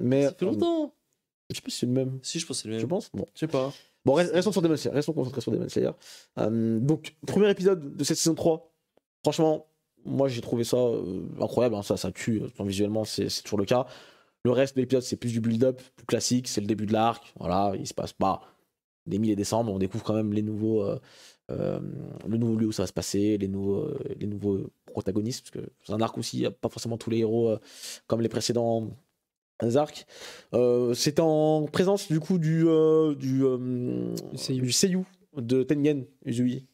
Mais. Ça fait longtemps Je sais pas si c'est le même. Si, je pense que c'est le même. Je pense Bon. Je sais pas. Bon, restons sur Demon restons concentrés sur Demon Slayer. Euh, donc, premier épisode de cette saison 3. Franchement, moi j'ai trouvé ça euh, incroyable, hein, ça, ça tue, euh, visuellement c'est toujours le cas. Le reste de l'épisode c'est plus du build-up, plus classique, c'est le début de l'arc, voilà, il se passe pas bah, des mille et décembre on découvre quand même les nouveaux, euh, le nouveau lieu où ça va se passer, les nouveaux, les nouveaux protagonistes, parce que c'est un arc aussi, il n'y a pas forcément tous les héros comme les précédents arcs. c'est en présence du coup du, du, du Seiyu de Tengen Uzui,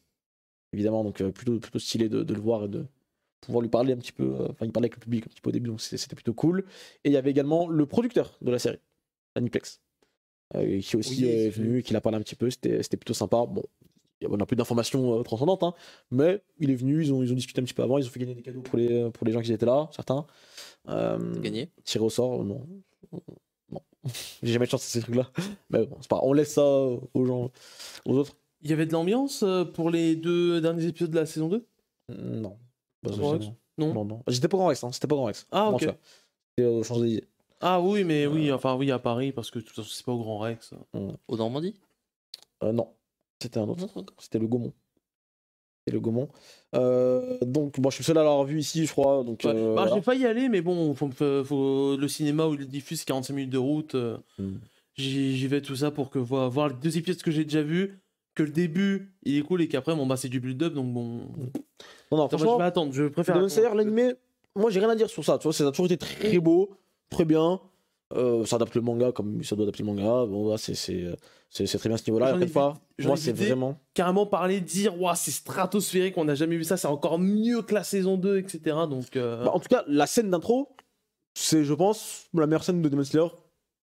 évidemment, donc plutôt, plutôt stylé de, de le voir et de pouvoir lui parler un petit peu. Euh, enfin, il parlait avec le public un petit peu au début, donc c'était plutôt cool. Et il y avait également le producteur de la série, Aniplex, euh, qui aussi est venu, qui l'a parlé un petit peu. C'était plutôt sympa. Bon, on n'a plus d'informations euh, transcendantes, hein, mais il est venu, ils ont, ils ont discuté un petit peu avant, ils ont fait gagner des cadeaux pour les, euh, pour les gens qui étaient là, certains. gagner tirer au sort, non. Non. J'ai jamais de chance à ces trucs-là. Mais bon, c'est pas on laisse ça aux gens, aux autres. Il y avait de l'ambiance pour les deux derniers épisodes de la saison 2 Non, non. Non, non. J'étais pas Grand Rex, c'était hein. pas Grand Rex. Ah, ok. Ah oui, mais oui, euh. enfin oui, à Paris, parce que de toute c'est pas au Grand Rex. Hmm. Au Normandie euh, Non. C'était un autre. C'était le Gaumont. Et le Gaumont. Euh, donc, moi je suis seul à l'avoir vu ici, je crois. Donc, bah, J'ai failli y aller, mais bon, le cinéma où il diffuse 45 minutes de route. Hmm. J'y vais tout ça pour que voir, voir les deux épisodes que j'ai déjà vu que le début il est cool et qu'après, bon, bah, c'est du build-up, donc bon. Hmm. Non, non, franchement, moi, je vais préfère. l'anime, moi j'ai rien à dire sur ça, tu vois, ça a toujours été très beau, très bien. Euh, ça adapte le manga comme ça doit adapter le manga. Bon, c'est, c'est, c'est, très bien ce niveau-là. Après, pas. Moi, c'est vraiment. Carrément parler, dire, waouh, c'est stratosphérique, on n'a jamais vu ça, c'est encore mieux que la saison 2, etc. Donc, euh, bah, en tout cas, la scène d'intro, c'est, je pense, la meilleure scène de Demon Slayer.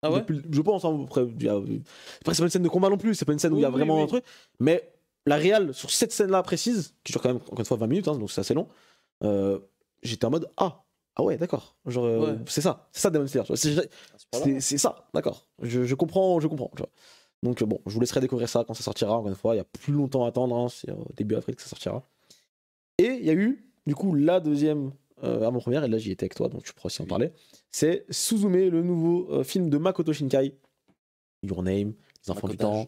Ah ouais je pense, hein, après, c'est pas une scène de combat non plus, c'est pas une scène où il y a vraiment un truc. Mais la Real, sur cette scène-là précise, qui dure quand même, encore une fois, 20 minutes, hein, donc c'est assez long, euh, j'étais en mode Ah, ah ouais, d'accord. Genre, euh, c'est ça, c'est ça Demon Slayer. Ah, c'est ça, d'accord. Je, comprends, je comprends. vois. Donc bon, je vous laisserai découvrir ça quand ça sortira, encore une fois. Il y a plus longtemps à attendre, hein, c'est au euh, début avril que ça sortira. Et il y a eu, du coup, la deuxième euh, mon première et là j'y étais avec toi, donc tu pourras aussi en parler. C'est Suzume, le nouveau film de Makoto Shinkai. Your Name, Les Enfants du Temps.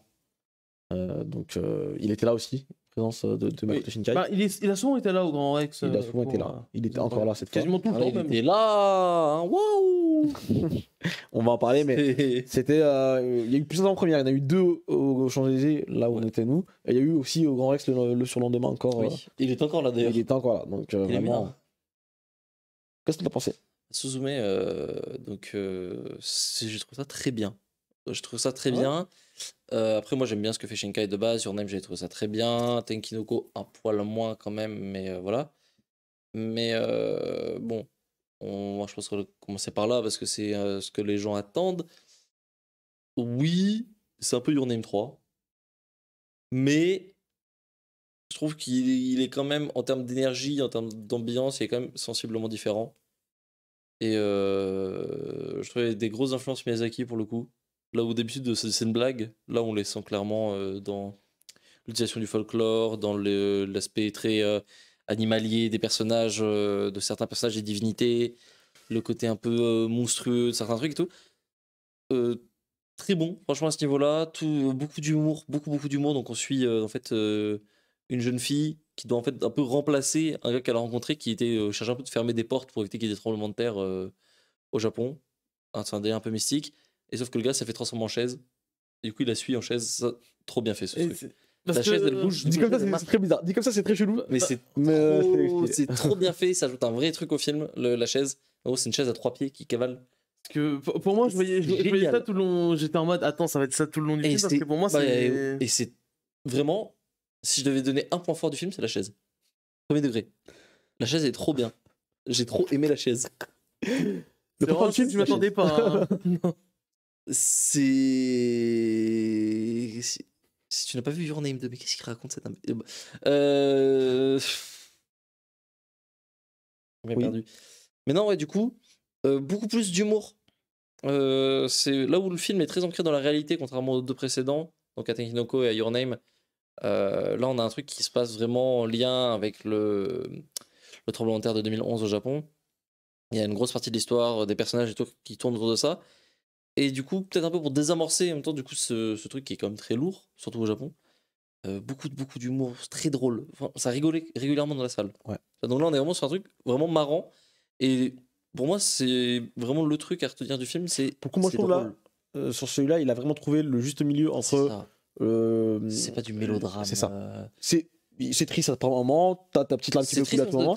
Euh, donc euh, il était là aussi, présence euh, de, de Makoto Shinkai. Bah, il, a souvent été là au Grand Rex. Il a souvent été là. Il était encore là cette fois. Quasiment tout le temps. Il était là. Hein, waouh On va en parler, mais c'était. il y a eu plusieurs en première Il y en a eu deux au Champs-Élysées, là où on était nous. Et il y a eu aussi au Grand Rex le, surlendemain encore. Il est encore là d'ailleurs. Il est encore là. Donc vraiment. Qu'est-ce que t'as pensé Suzume, donc je trouve ça très bien. Je trouve ça très ah bien. Euh, après, moi, j'aime bien ce que fait Shinkai de base. Your Name, j'ai trouvé ça très bien. Tenkinoko, un poil moins quand même, mais euh, voilà. Mais euh, bon, moi, je pense qu'on va commencer par là parce que c'est ce que les gens attendent. Oui, c'est un peu Your 3. Mais je trouve qu'il est quand même, en termes d'énergie, en termes d'ambiance, il est quand même sensiblement différent. Et je trouvais des grosses influences Miyazaki pour le coup. Là où d'habitude euh, c'est une blague, là on les sent clairement euh, dans l'utilisation du folklore, dans euh, l'aspect très animalier des personnages, de certains personnages et divinités, le côté un peu monstrueux de certains trucs et tout. très bon, franchement à ce niveau-là, beaucoup d'humour, beaucoup beaucoup d'humour. Donc on suit en fait une jeune fille qui doit en fait un peu remplacer un gars qu'elle a rencontré qui était chargé un peu de fermer des portes pour éviter qu'il y ait des tremblements de terre au Japon. C'est un délire un peu mystique. Et sauf que le gars, ça fait transformer en chaise. du coup, il la suit en chaise. trop bien fait ce truc. la chaise, elle bouge. Dit comme, ça, c'est très bizarre. Dit comme ça, c'est très chelou. Mais c'est euh, trop, trop, bien fait. Ça ajoute un vrai truc au film, la chaise. En c'est une chaise à trois pieds qui cavale. que pour moi, je voyais, je, voyais ça tout le long. J'étais en mode, attends, ça va être ça tout le long du film. Parce que pour moi, bah, Et c'est vraiment, si je devais donner un point fort du film, c'est la chaise. Premier degré. La chaise est trop bien. J'ai trop aimé la chaise. Le film, je m'attendais pas. Hein. C'est. Si tu n'as pas vu Your Name de mais qu'est-ce qu'il raconte cette euh... Bah, euh perdu. Mais non, ouais, du coup, euh, beaucoup plus d'humour. Euh, c'est là où le film est très ancré dans la réalité, contrairement aux deux précédents, donc à Tenkinoko et à Your Name. là, on a un truc qui se passe vraiment en lien avec le, le tremblement de terre de 2011 au Japon. Il y a une grosse partie de l'histoire des personnages et tout qui tourne autour de ça. Et du coup, peut-être un peu pour désamorcer en même temps du coup ce, truc qui est quand même très lourd, surtout au Japon. Euh, beaucoup beaucoup d'humour, très drôle. ça rigolait régulièrement dans la salle. Donc là, on est vraiment sur un truc vraiment marrant. Et pour moi, c'est vraiment le truc à retenir du film. C'est pour moi, je euh, sur celui-là, il a vraiment trouvé le juste milieu entre. Euh, c'est pas du mélodrame. C'est ça. C'est triste à un moment, t'as ta petite larme qui coule à moment.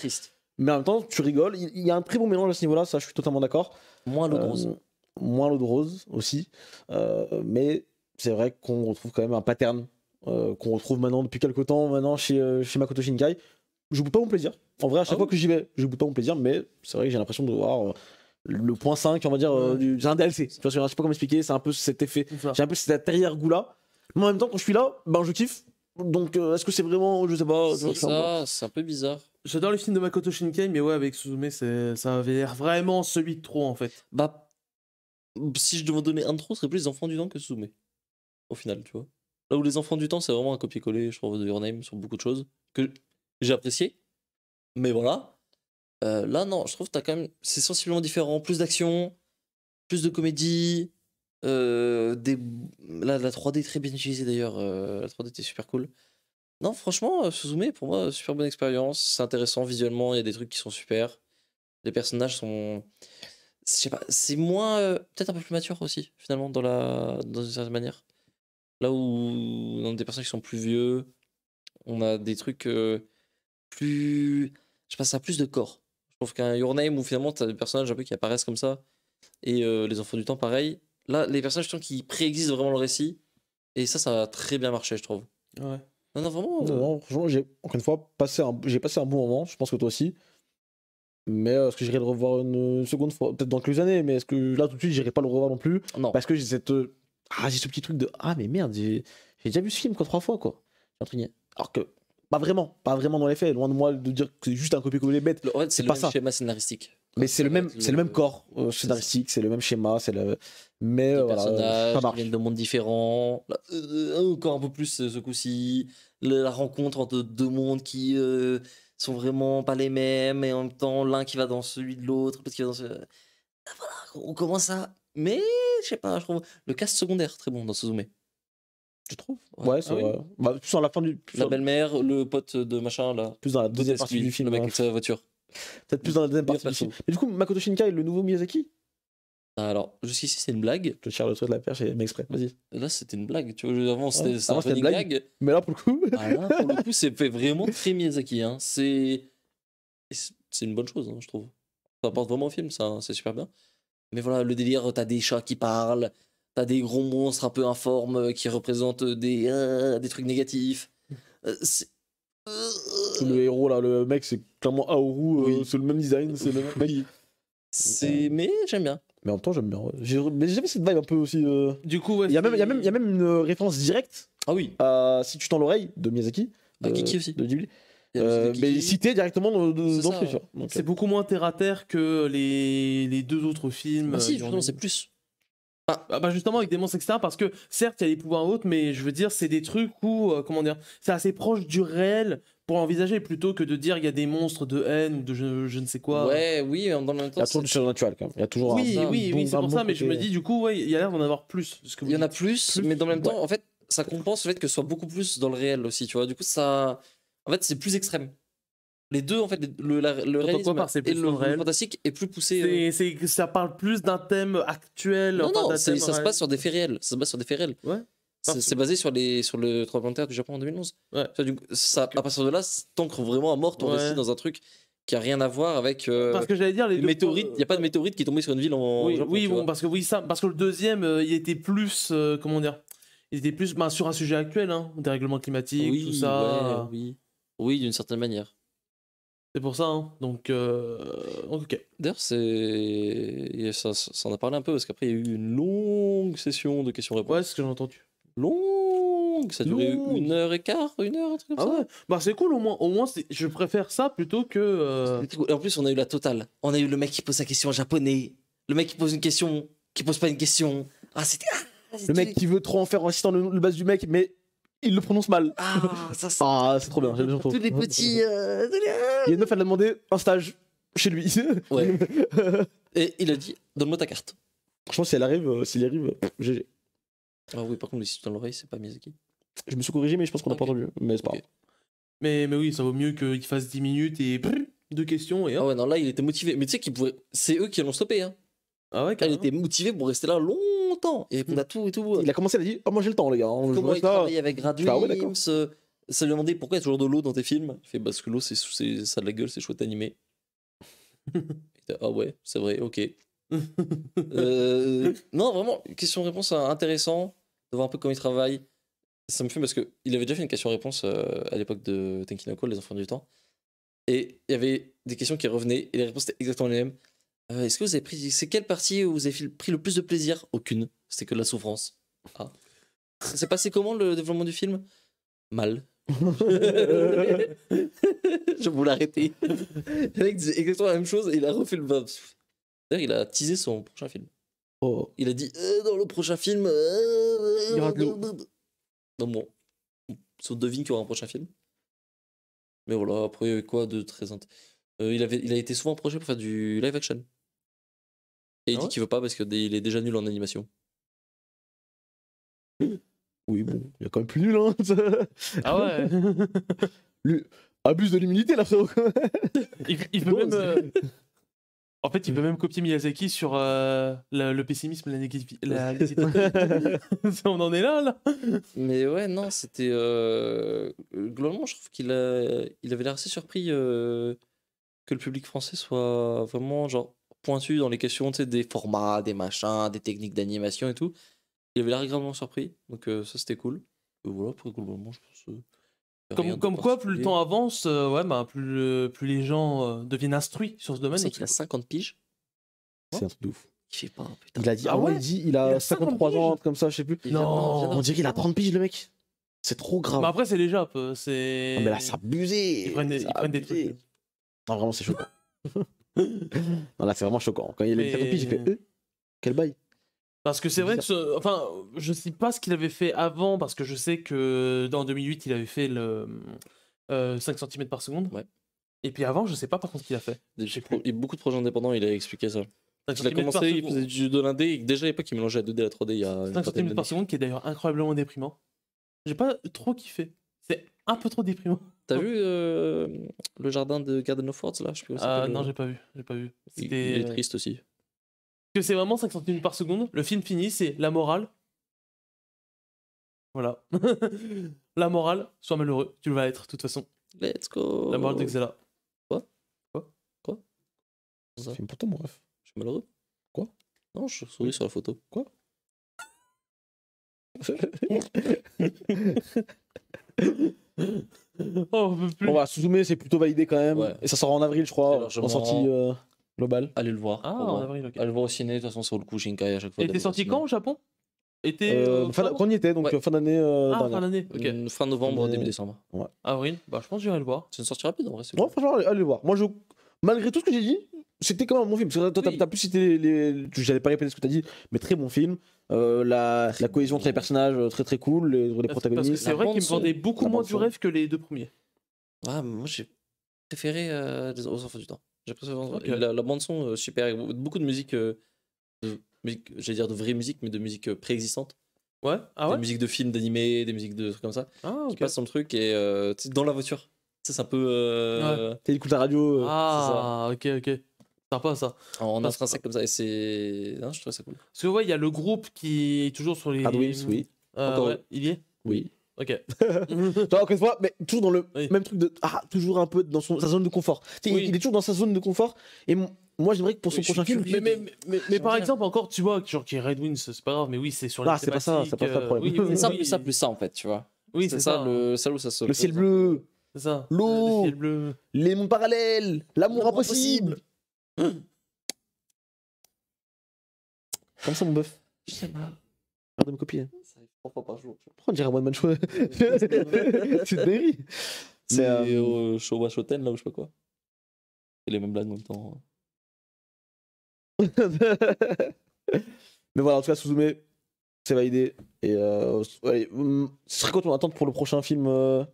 Mais en même temps, tu rigoles. Il y a un très bon mélange à ce niveau-là, ça je suis totalement d'accord. Moins le euh, moins l'eau de rose aussi. Euh, mais c'est vrai qu'on retrouve quand même un pattern euh, qu'on retrouve maintenant depuis quelques temps maintenant chez, euh, chez Makoto Shinkai. Je goûte pas mon plaisir. En vrai, à chaque ah fois que j'y vais, je goûte pas mon plaisir, mais c'est vrai que j'ai l'impression de voir le point 5, on va dire, du, c'est un DLC. Tu vois, je sais pas comment expliquer, c'est un peu cet effet. J'ai un peu cet arrière-goût là. Mais en même temps, quand je suis là, ben je kiffe. Donc, est-ce que c'est vraiment, je sais pas. C'est ça, c'est un peu bizarre. J'adore les films de Makoto Shinkai, mais ouais, avec Suzume, ça avait l'air vraiment celui de trop en fait. Bah, si je devais donner un trop, ce serait plus les enfants du temps que Suzume. Au final, tu vois. Là où les enfants du temps, c'est vraiment un copier-coller, je trouve, de Your Name sur beaucoup de choses que j'ai apprécié. Mais voilà. Euh, là, non, je trouve que t'as quand même. C'est sensiblement différent. Plus d'action, plus de comédie. Euh, des... Là, la 3D est très bien utilisée d'ailleurs. Euh, la 3D était super cool. Non, franchement, Suzume, pour moi, super bonne expérience. C'est intéressant visuellement. Il y a des trucs qui sont super. Les personnages sont je sais pas, c'est moins. Euh, peut-être un peu plus mature aussi, finalement, dans, la, dans une certaine manière. Là où, dans des personnages qui sont plus vieux, on a des trucs euh, plus. Je sais pas, ça a plus de corps. Je trouve qu'un Your Name où finalement t'as des personnages un peu qui apparaissent comme ça, et euh, les enfants du temps, pareil. Là, les personnages qui préexistent vraiment le récit, et ça, ça a très bien marché, je trouve. Ouais. Non, non, vraiment. Non, franchement, j'ai, encore une fois, passé un, j'ai passé un bon moment, je pense que toi aussi. Mais euh, est-ce que j'irai le revoir une seconde fois Peut-être dans quelques années, mais est-ce que là tout de suite j'irai pas le revoir non plus Non. Parce que j'ai cette. Euh, ah, j'ai ce petit truc de. Ah, mais merde, j'ai déjà vu ce film quoi, trois fois quoi. Alors que. Pas vraiment, pas vraiment dans les faits. Loin de moi de dire que c'est juste un copier-coller bête. c'est pas ça C'est le pas même schéma scénaristique. Mais c'est le même, c'est le même corps euh, scénaristique, c'est le même schéma, c'est le. Mais voilà, personnages viennent de mondes différents. encore un peu plus ce coup-ci. La rencontre entre deux mondes qui sont vraiment pas les mêmes et en même temps l'un qui va dans celui de l'autre, peut-être qu'il va dans ce euh, ah, voilà, on commence à... Mais je sais pas, je trouve le cast secondaire très bon dans ce Je trouve. Ouais, ouais c'est ah Bah, plus sur la fin du... la belle-mère, le pote de machin là. Plus dans la deuxième partie du film. Le mec avec hein. sa voiture. Peut-être plus dans la deuxième partie du film. Mais du coup, Makoto Shinkai, le nouveau Miyazaki ah, alors, jusqu'ici, c'est une blague. Je tire le truc de la perche et m'exprès. Vas-y. Là, c'était une blague. Tu vois, avant, c'était une blague. Mais là, pour le coup. Ah, pour le coup, c'est fait vraiment très Miyazaki. Hein. C'est. C'est une bonne chose, hein, je trouve. Ça apporte vraiment au film, ça. Hein, c'est super bien. Mais voilà, le délire, t'as des chats qui parlent, t'as des gros monstres un peu informes qui représentent des, euh, des trucs négatifs. Euh, le héros, là, le mec, c'est clairement Aoru, c'est euh, le même design, c'est le même. Mais j'aime bien. Mais en même temps, j'aime bien. mais j'aime cette vibe un peu aussi. Euh, du coup, Il y, a même- il y, a même- il y a même une euh, référence directe Ah oui. à Si tu tends l'oreille de Miyazaki. De, euh, Kiki aussi. de mais directement dans, le film. C'est beaucoup moins terre à terre que les, les deux autres films. Bah si, justement, c'est plus. Ah bah justement avec des monstres etc parce que certes il y a des pouvoirs autres mais je veux dire c'est des trucs où comment dire c'est assez proche du réel pour envisager plutôt que de dire il y a des monstres de haine ou de je, ne sais quoi. Ouais, oui, dans le même temps. Il y a toujours du surnaturel quand même. Il y a toujours oui, un, oui, oui, c'est pour ça, mais je me dis du coup, ouais, il y a l'air d'en avoir plus. il y en a plus, mais dans le même temps, en fait, ça compense le fait que ce soit beaucoup plus dans le réel aussi, tu vois. Du coup, ça. En fait, c'est plus extrême. Les deux, en fait, le, la, réalisme et le, fantastique est plus poussé. C'est, euh... ça parle plus d'un thème actuel. Non, non, ça se passe sur des faits réels. Ça se passe sur des faits réels. Ouais. C'est basé sur, les, sur le tremblement de du Japon en 2011. Ouais. Ça, à euh, partir de là, t'ancres vraiment à mort ton récit dans un truc qui a rien à voir avec. Euh, parce que j'allais dire les, météorites. Il n'y a pas de météorite qui est sur une ville en. Oui, oui parce que oui ça, parce que le deuxième, euh, il était plus comment dire, il était plus bah, sur un sujet actuel, hein, dérèglement climatique, tout ça. oui, oui, d'une certaine manière. C'est pour ça, hein. donc ok. D'ailleurs, c'est ça, ça en a parlé un peu parce qu'après il y a eu une longue session de questions-réponses. Ouais, c'est ce que j'ai entendu longue. Ça durait une heure et quart, une heure, ah Ouais. Bah c'est cool au moins. Au moins, je préfère ça plutôt que. Euh, et en plus, on a eu la totale. On a eu le mec qui pose sa question en japonais, le mec qui pose une question, qui pose pas une question. Ah c'était. Ah, le mec qui veut trop en faire en citant le, bas du mec, mais il le prononce mal. Ah, ça ah, c'est. trop bien, j'aime Tous les petits. Euh, euh. Il y a une meuf, elle a demandé un stage chez lui. et il a dit donne-moi ta carte. Franchement, si elle arrive, s'il arrive, GG. Ah oui, par contre, les tu dans l'oreille, c'est pas Miyazaki. Je me suis corrigé, mais je pense qu'on n'a pas entendu. Mais c'est pas mais, mais oui, ça vaut mieux qu'il fasse 10 minutes et deux questions. Et ah ouais, non, là, il était motivé. Mais tu sais qu'il pouvait. C'est eux qui l'ont stoppé. Hein. Ah ouais, ah, Il était motivé pour rester là longtemps et on a hmm. tout et tout. Il a commencé, à dire Oh, moi j'ai le temps, les gars. Hein, Comment il travaille avec ah, Ça lui a pourquoi il y a toujours de l'eau dans tes films. Il fait Parce que l'eau, c'est ça de la gueule, c'est chouette animé. ah ouais, c'est vrai, ok. Euh, non, vraiment, question-réponse euh, intéressant de voir un peu comment il travaille. Ça me fait, parce qu'il avait déjà fait une question-réponse euh, à l'époque de Tenkinoko, Les Enfants du Temps. Et il y avait des questions qui revenaient et les réponses étaient exactement les mêmes. Euh, est-ce que vous avez pris. C'est quelle partie où vous avez pris le plus de plaisir Aucune. C'était que de la souffrance. Ah. Ça s'est passé comment le développement du film Mal. je vous arrêter. Le mec disait exactement la même chose et il a refait le. D'ailleurs, il a teasé son prochain film. Oh. Il a dit euh, dans le prochain film. Euh, euh, non il l'eau Donc bon, on devine qu'il y aura un prochain film. Mais voilà, après, il y quoi de très intéressant il, il a été souvent approché pour faire du live action. Et il ah dit qu'il veut pas parce qu'il est déjà nul en animation. Oui, bon, il est quand même plus nul, hein. Ah ouais Abuse de l'humilité, là, Il, il même. En fait, il peut mmh. même copier Miyazaki sur euh, le, pessimisme, la négativité. On en est là, là Mais ouais, non, c'était. Euh, globalement, je trouve qu'il il avait l'air assez surpris euh, que le public français soit vraiment genre pointu dans les questions des formats, des machins, des techniques d'animation et tout. Il avait l'air grandement surpris, donc ça c'était cool. voilà, pour globalement, je pense. Comme, quoi, plus le temps avance, euh, ouais, ben, plus, les gens euh, deviennent instruits sur ce domaine. C'est qu'il a 50 piges. C'est un truc de ouf. Je sais pas, putain. Il a dit, ah oh, ouais, il dit, il a, 53 ans, comme ça, je sais plus. Non, on dirait qu'il a 30 piges, le mec. C'est trop grave. Mais après, c'est déjà, Japs. Euh, c'est... mais là, c'est abusé. Ils prennent, des, ils prennent des trucs. Non, vraiment, c'est choquant. non, là, c'est vraiment choquant. Quand il a mais... 50 piges, il fait, quel bail. Parce que c'est vrai que, je enfin, je sais pas ce qu'il avait fait avant, parce que je sais que dans 2008, il avait fait le 5 euh, cm par seconde. Ouais. Et puis avant, je sais pas par contre ce qu'il a fait. Il a beaucoup de projets indépendants, il a expliqué ça. Il a commencé, il faisait du 2D, déjà à l'époque, il mélangeait la 2D à la 3D il 5 cm par seconde, qui est d'ailleurs incroyablement déprimant. J'ai pas trop kiffé. C'est un peu trop déprimant. T'as vu euh, le jardin de Garden of Words là je sais pas Ah non, j'ai pas vu, j'ai pas vu. il, est triste aussi que c'est vraiment 50 minutes par seconde. Le film finit, c'est la morale. Voilà. la morale, sois malheureux, tu le vas être de toute façon. Let's go. La morale de Xella. Quoi Quoi Quoi film pour mon ref. Je suis malheureux. Quoi Non, je souris sur la photo. Quoi oh, on, va zoomer, c'est plutôt validé quand même. Et ça sort en avril, je crois. En sortie. Euh, Global. Allez le voir. Ah, en avril, ok. Allez le voir au ciné, de toute façon, c'est le coup, Shinkai à chaque fois. Et t'es sorti quand au Japon euh, euh, fin- quand on y était, donc euh, fin d'année. Ah, fin d'année, ok. Fin novembre, début décembre. Avril, bah je pense que j'irai le voir. C'est une sortie rapide en vrai. c'est Ouais, franchement, allez, le voir. Moi, je... malgré tout ce que j'ai dit, c'était quand même un bon film. Parce que toi, t'as- plus cité les. les- J'allais pas répéter ce que t'as dit, mais très bon film. la, cohésion entre les personnages, très très cool. Les, les Parce que c'est vrai qu'il me vendait beaucoup moins du rêve que les deux premiers. Ah, moi j'ai préféré aux enfants du temps la, bande son euh, super, beaucoup euh, de musique, j'allais dire de vraie musique, mais de musique euh, préexistante. Ouais, ah ouais. Des musiques de films, d'animés, des musiques de trucs comme ça. Ah, qui passent le truc et dans la voiture. ça C'est un peu. la radio. ah, ok, ok. Sympa ça. En intrinsèque comme ça. Et c'est. je trouvais ça cool. Parce que ouais, il y a le groupe qui est toujours sur les. oui, oui. Il y est Oui. Ok. Genre, encore une fois, mais toujours dans le même truc de. Ah, toujours un peu dans son, sa zone de confort. Il, est toujours dans sa zone de confort. Et moi, j'aimerais que pour son prochain film. Mais, par exemple, encore, tu vois, genre qui est Red Wings, c'est pas grave, mais oui, c'est sur les Ah, c'est pas ça, c'est pas ça euh, problème. c'est ça, plus ça, plus ça, en fait, tu vois. Oui, c'est ça, le salaud ça se. Le ciel bleu. C'est ça. L'eau. Le bleu. Les mondes parallèles. L'amour impossible. Comme ça, mon bœuf. Je sais pas. de me copier. 3 fois par jour. on dirait un one-man show Tu te déris C'est euh, euh, au Showa Shoten, là, ou je sais pas quoi. C'est les mêmes blagues en même temps. Mais voilà, en tout cas, Suzume, c'est validé. Et euh, allez, hum, ce serait quoi ton attente pour le prochain film euh,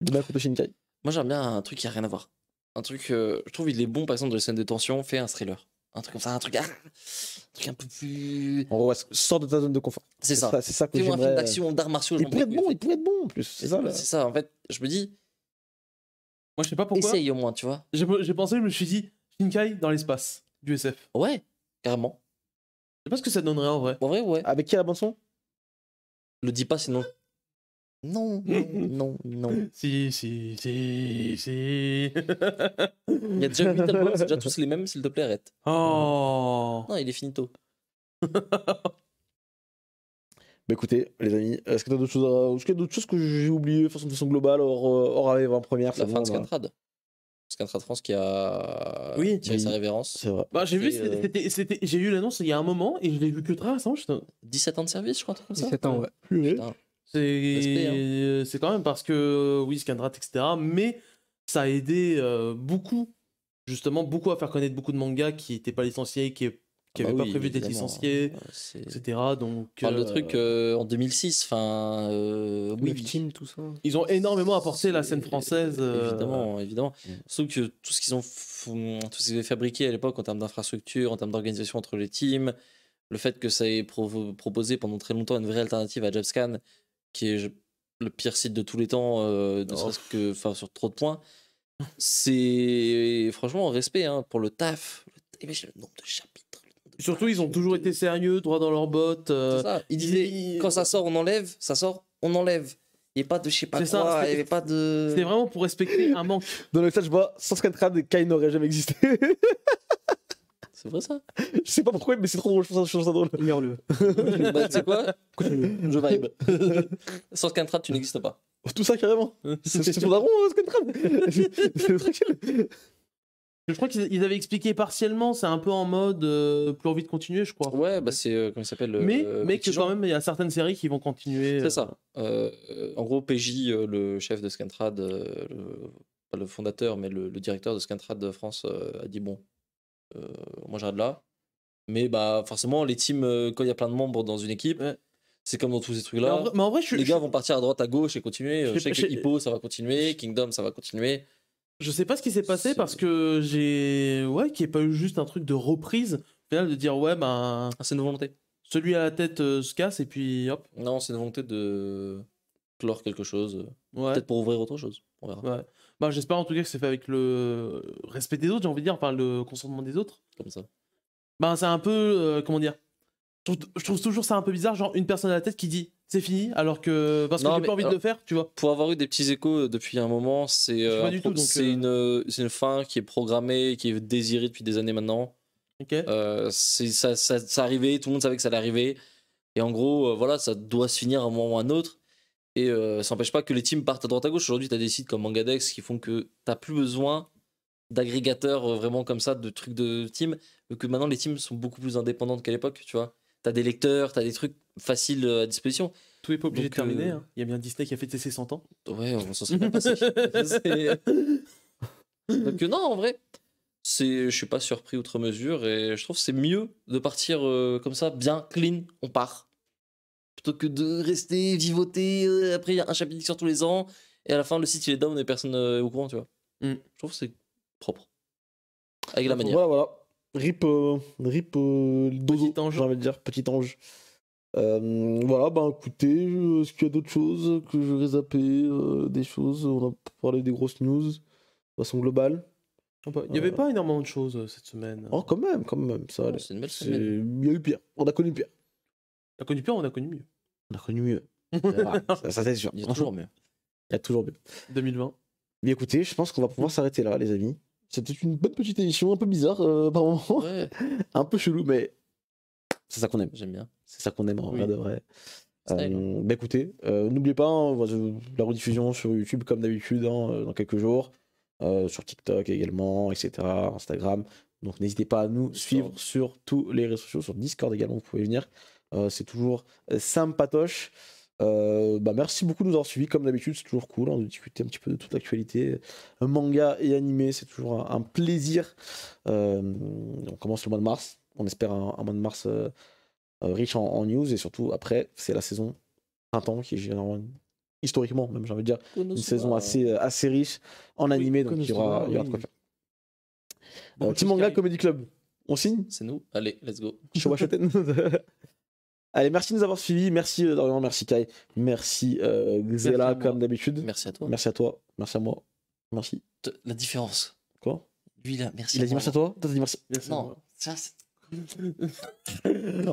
de Makoto Shinkai Moi, j'aime bien un truc qui a rien à voir. Un truc, je trouve, il est bon, par exemple, dans les scènes de tension, fait un thriller. Un truc comme ça, un truc. Ah! truc un peu plus. sors de ta zone de confort. C'est ça. c'est ça que Fais-moi un film d'action, d'art martiaux. Il pourrait être bon, il pourrait être bon en plus. C'est ça, C'est ça, en fait, je me dis. Moi, je sais pas pourquoi. Essaye au moins, tu vois. J'ai pensé, je me suis dit, Shinkai dans l'espace, du SF. Ouais, carrément. Je sais pas ce que ça donnerait en vrai. En vrai, ouais. Avec qui la bande son Le dis pas sinon. Non, non, non, non. Si, si, si, si. il y a déjà 8 albums, c'est déjà tous les mêmes, s'il te plaît, arrête. Oh Non, il est finito. Bah écoutez, les amis, est-ce qu'il y a d'autres choses que j'ai oubliées de façon, globale hors, euh, hors AV première La fin de Scantrad. Scantrad France qui a oui, tiré sa révérence. C'est vrai. Bah, j'ai vu, euh, c'était, c'était, j'ai eu l'annonce il y a un moment et je l'ai vu que très récemment. 17 ans de service, je crois, comme ça. 17 ans, ouais. ouais. Hein. C'est quand même parce que, euh, oui, Scandrat, etc. Mais ça a aidé euh, beaucoup, justement, beaucoup à faire connaître beaucoup de mangas qui n'étaient pas licenciés, qui qui n'avaient ah bah pas prévu d'être licenciés, hein. etc. Donc, le truc euh, en 2006, enfin, oui, Team, tout ça. Ils ont énormément apporté la scène française. Évidemment, évidemment. Mm. Sauf que tout ce qu'ils ont, fabriqué à l'époque en termes d'infrastructure, en termes d'organisation entre les teams, le fait que ça ait proposé pendant très longtemps une vraie alternative à Japscan, qui est le pire site de tous les temps, euh, ne oh. ce que enfin, sur trop de points. C'est franchement respect hein, pour le taf. Imagine eh ben, le nombre de chapitres. Surtout, ils ont toujours été sérieux, droit dans leurs bottes. Euh, ils disaient quand ça sort, on enlève, ça sort, on enlève. Il n'y a pas de je sais pas quoi, il avait pas de. C'était vraiment pour respecter un manque. Dans le chat, je vois 150 crades, Kai n'aurait jamais existé. C'est vrai ça Je sais pas pourquoi, mais c'est trop drôle. Je trouve ça, drôle. le bah, tu quoi Je vibe. Sans Scantrad, tu n'existes pas. Oh, tout ça carrément. C'est ton daron, hein, Scantrad. Je crois qu'ils avaient expliqué partiellement, c'est un peu en mode euh, plus envie de continuer, je crois. Ouais, bah c'est euh, comment il s'appelle. Euh, mais, mais quand même, il y a certaines séries qui vont continuer. C'est ça. en gros, PJ, le chef de Scantrad, le, pas le fondateur, mais le, directeur de Scantrad de France, a dit bon, moi j'arrête là. Mais bah, forcément, les teams, euh, quand il y a plein de membres dans une équipe, c'est comme dans tous ces trucs-là. Mais, en vrai, les gars vont partir à droite, à gauche et continuer. Euh, je, sais que Hippo, ça va continuer. Kingdom, ça va continuer. Je sais pas ce qui s'est passé parce que j'ai. Ouais, qu'il n'y ait pas eu juste un truc de reprise. de dire, ouais, ben, ah, c'est une volonté. Celui à la tête euh, se casse et puis hop. Non, c'est une volonté de clore quelque chose. Peut-être pour ouvrir autre chose. On verra. Ouais. Bah, j'espère en tout cas que c'est fait avec le respect des autres, j'ai envie de dire, enfin le consentement des autres. Comme ça. Bah, c'est un peu. Euh, comment dire je trouve, toujours ça un peu bizarre, genre une personne à la tête qui dit c'est fini, alors que. Parce non, que pas envie de euh, le faire, tu vois. Pour avoir eu des petits échos euh, depuis un moment, c'est c'est une, fin qui est programmée, qui est désirée depuis des années maintenant. Ok. c'est, ça, ça, arrivait, tout le monde savait que ça allait arriver. Et en gros, voilà, ça doit se finir à un moment ou à un autre. Et euh, ça n'empêche pas que les teams partent à droite à gauche. Aujourd'hui, tu as des sites comme Mangadex qui font que tu plus besoin d'agrégateurs euh, vraiment comme ça, de trucs de team, que maintenant les teams sont beaucoup plus indépendantes qu'à l'époque, tu vois. T'as des lecteurs, tu as des trucs faciles euh, à disposition. Tout est pas obligé de terminer. Hein. Il y a bien Disney qui a fait ses 100 ans. Ouais, on s'en serait bien passé. Donc non, en vrai, c'est, je suis pas surpris outre mesure et je trouve c'est mieux de partir comme ça, bien clean, on part plutôt que de rester vivoter. Euh, après, il y a un chapitre sur tous les ans, et à la fin, le site il est down et personne n'est euh, au courant, tu vois. Mm. Je trouve que c'est propre. Avec la manière. Voilà, voilà. Rip, euh, rip petit ange. j'ai envie de dire, petit ange. voilà, bah écoutez, est-ce qu'il y a d'autres choses que je vais zapper Des choses, on a parlé des grosses news, de façon globale. Il n'y avait pas énormément de choses cette semaine. Oh, quand même, quand même, ça. c'est une belle semaine. Il y a eu pire. On a connu pire. On a connu pire, on a connu mieux. On a connu mieux. ça, c'est sûr. Il y a toujours mieux. Il y a toujours mieux. 2020. Mais écoutez, je pense qu'on va pouvoir s'arrêter là, les amis. C'était une bonne petite émission, un peu bizarre euh, par moment. un peu chelou, mais c'est ça qu'on aime. J'aime bien. C'est ça qu'on aime en de vrai. Euh, bah, écoutez, euh, n'oubliez pas hein, la rediffusion sur YouTube comme d'habitude hein, dans quelques jours, sur TikTok également, etc. Instagram. Donc n'hésitez pas à nous suivre sur tous les réseaux sociaux, sur Discord également, vous pouvez venir. Euh, c'est toujours euh, sympatoche. Euh, bah merci beaucoup de nous avoir suivis, comme d'habitude, c'est toujours cool hein, de discuter un petit peu de toute l'actualité manga et animé, c'est toujours un, plaisir. on commence le mois de mars, on espère un, mois de mars riche en, news et surtout après, c'est la saison printemps qui est généralement historiquement, même j'ai envie de dire, une saison assez, assez riche en animé, donc il y aura, de quoi faire. petit manga Comedy Club, on signe C'est nous, allez, let's go. Allez, merci de nous avoir suivis. Merci euh, Dorian, merci Kai, merci euh, Xela comme d'habitude. Merci à toi. Merci à toi, merci à moi. Merci. La différence. Quoi Lui là, merci. Il a dit merci à toi Toi t'as dit merci. non, c'est.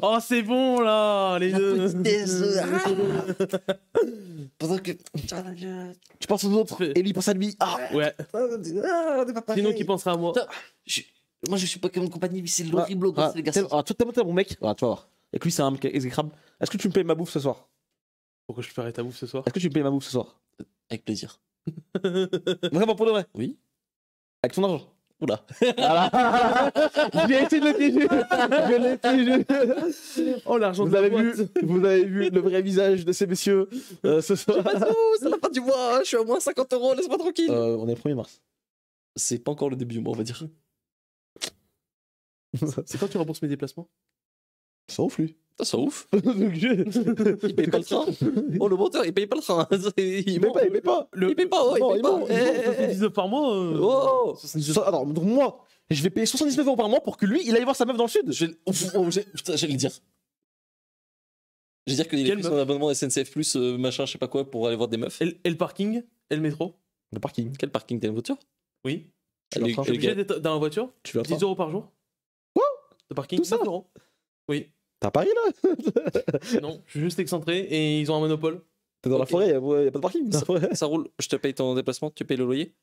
oh, c'est bon là, les deux. Euh, ah Pendant que tu penses aux autres, et lui pense à lui. Ah ouais. Sinon, qui pensera à moi Moi, je suis pas comme compagnie, mais c'est ah, l'horrible ah, gosse, le les gars. Ah, toi, t'es mon mec. Ah, tu vas voir et que lui c'est un mec exécrable, est-ce que tu me payes ma bouffe ce soir Pourquoi je paierais ta bouffe ce soir Est-ce que tu me payes ma bouffe ce soir Avec plaisir. Vraiment pour de vrai Oui. Avec ton argent Oula. J'ai essayé de le piéger. Je l'ai piégé. Oh l'argent vous de avez vu, Vous avez vu le vrai visage de ces messieurs euh, ce soir. Pas c'est la fin du mois. Hein. Je suis à moins 50 euros. Laisse-moi tranquille. Euh, on est le 1er mars. C'est pas encore le début du mois, on va dire. c'est quand tu rembourses mes déplacements ouf lui. ouf il paye pas le train. Oh, le moteur il paye pas le train. il, il paye pas, il paye pas. Il paye pas, il paye pas. 79 19 par mois. Euh, oh Alors, donc moi, je vais payer 79 euros par mois pour que lui, il aille voir sa meuf dans le sud. Je vais, oh, oh, oh, putain, je vais le dire. Je vais dire qu'il a pris son abonnement SNCF, Plus, euh, machin, je sais pas quoi, pour aller voir des meufs. Et, le parking Et le métro Le parking. Quel parking T'as une voiture Oui. Tu obligé d'être dans la voiture 10 euros par jour Quoi Le parking Tout ça Oui. T'as Paris là Non, je suis juste excentré et ils ont un monopole. T'es dans la forêt, y'a a, pas de parking. Ça, roule, je te paye ton déplacement, tu payes le loyer.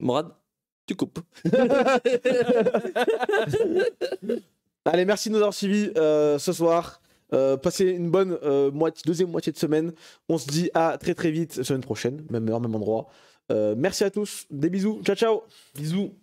Morad, tu coupes. Allez, merci de nous avoir suivis euh, ce soir. Euh, passez une bonne euh, moitié, deuxième moitié de semaine. On se dit à très très vite, semaine prochaine, même heure, même endroit. merci à tous, des bisous, ciao ciao. Bisous.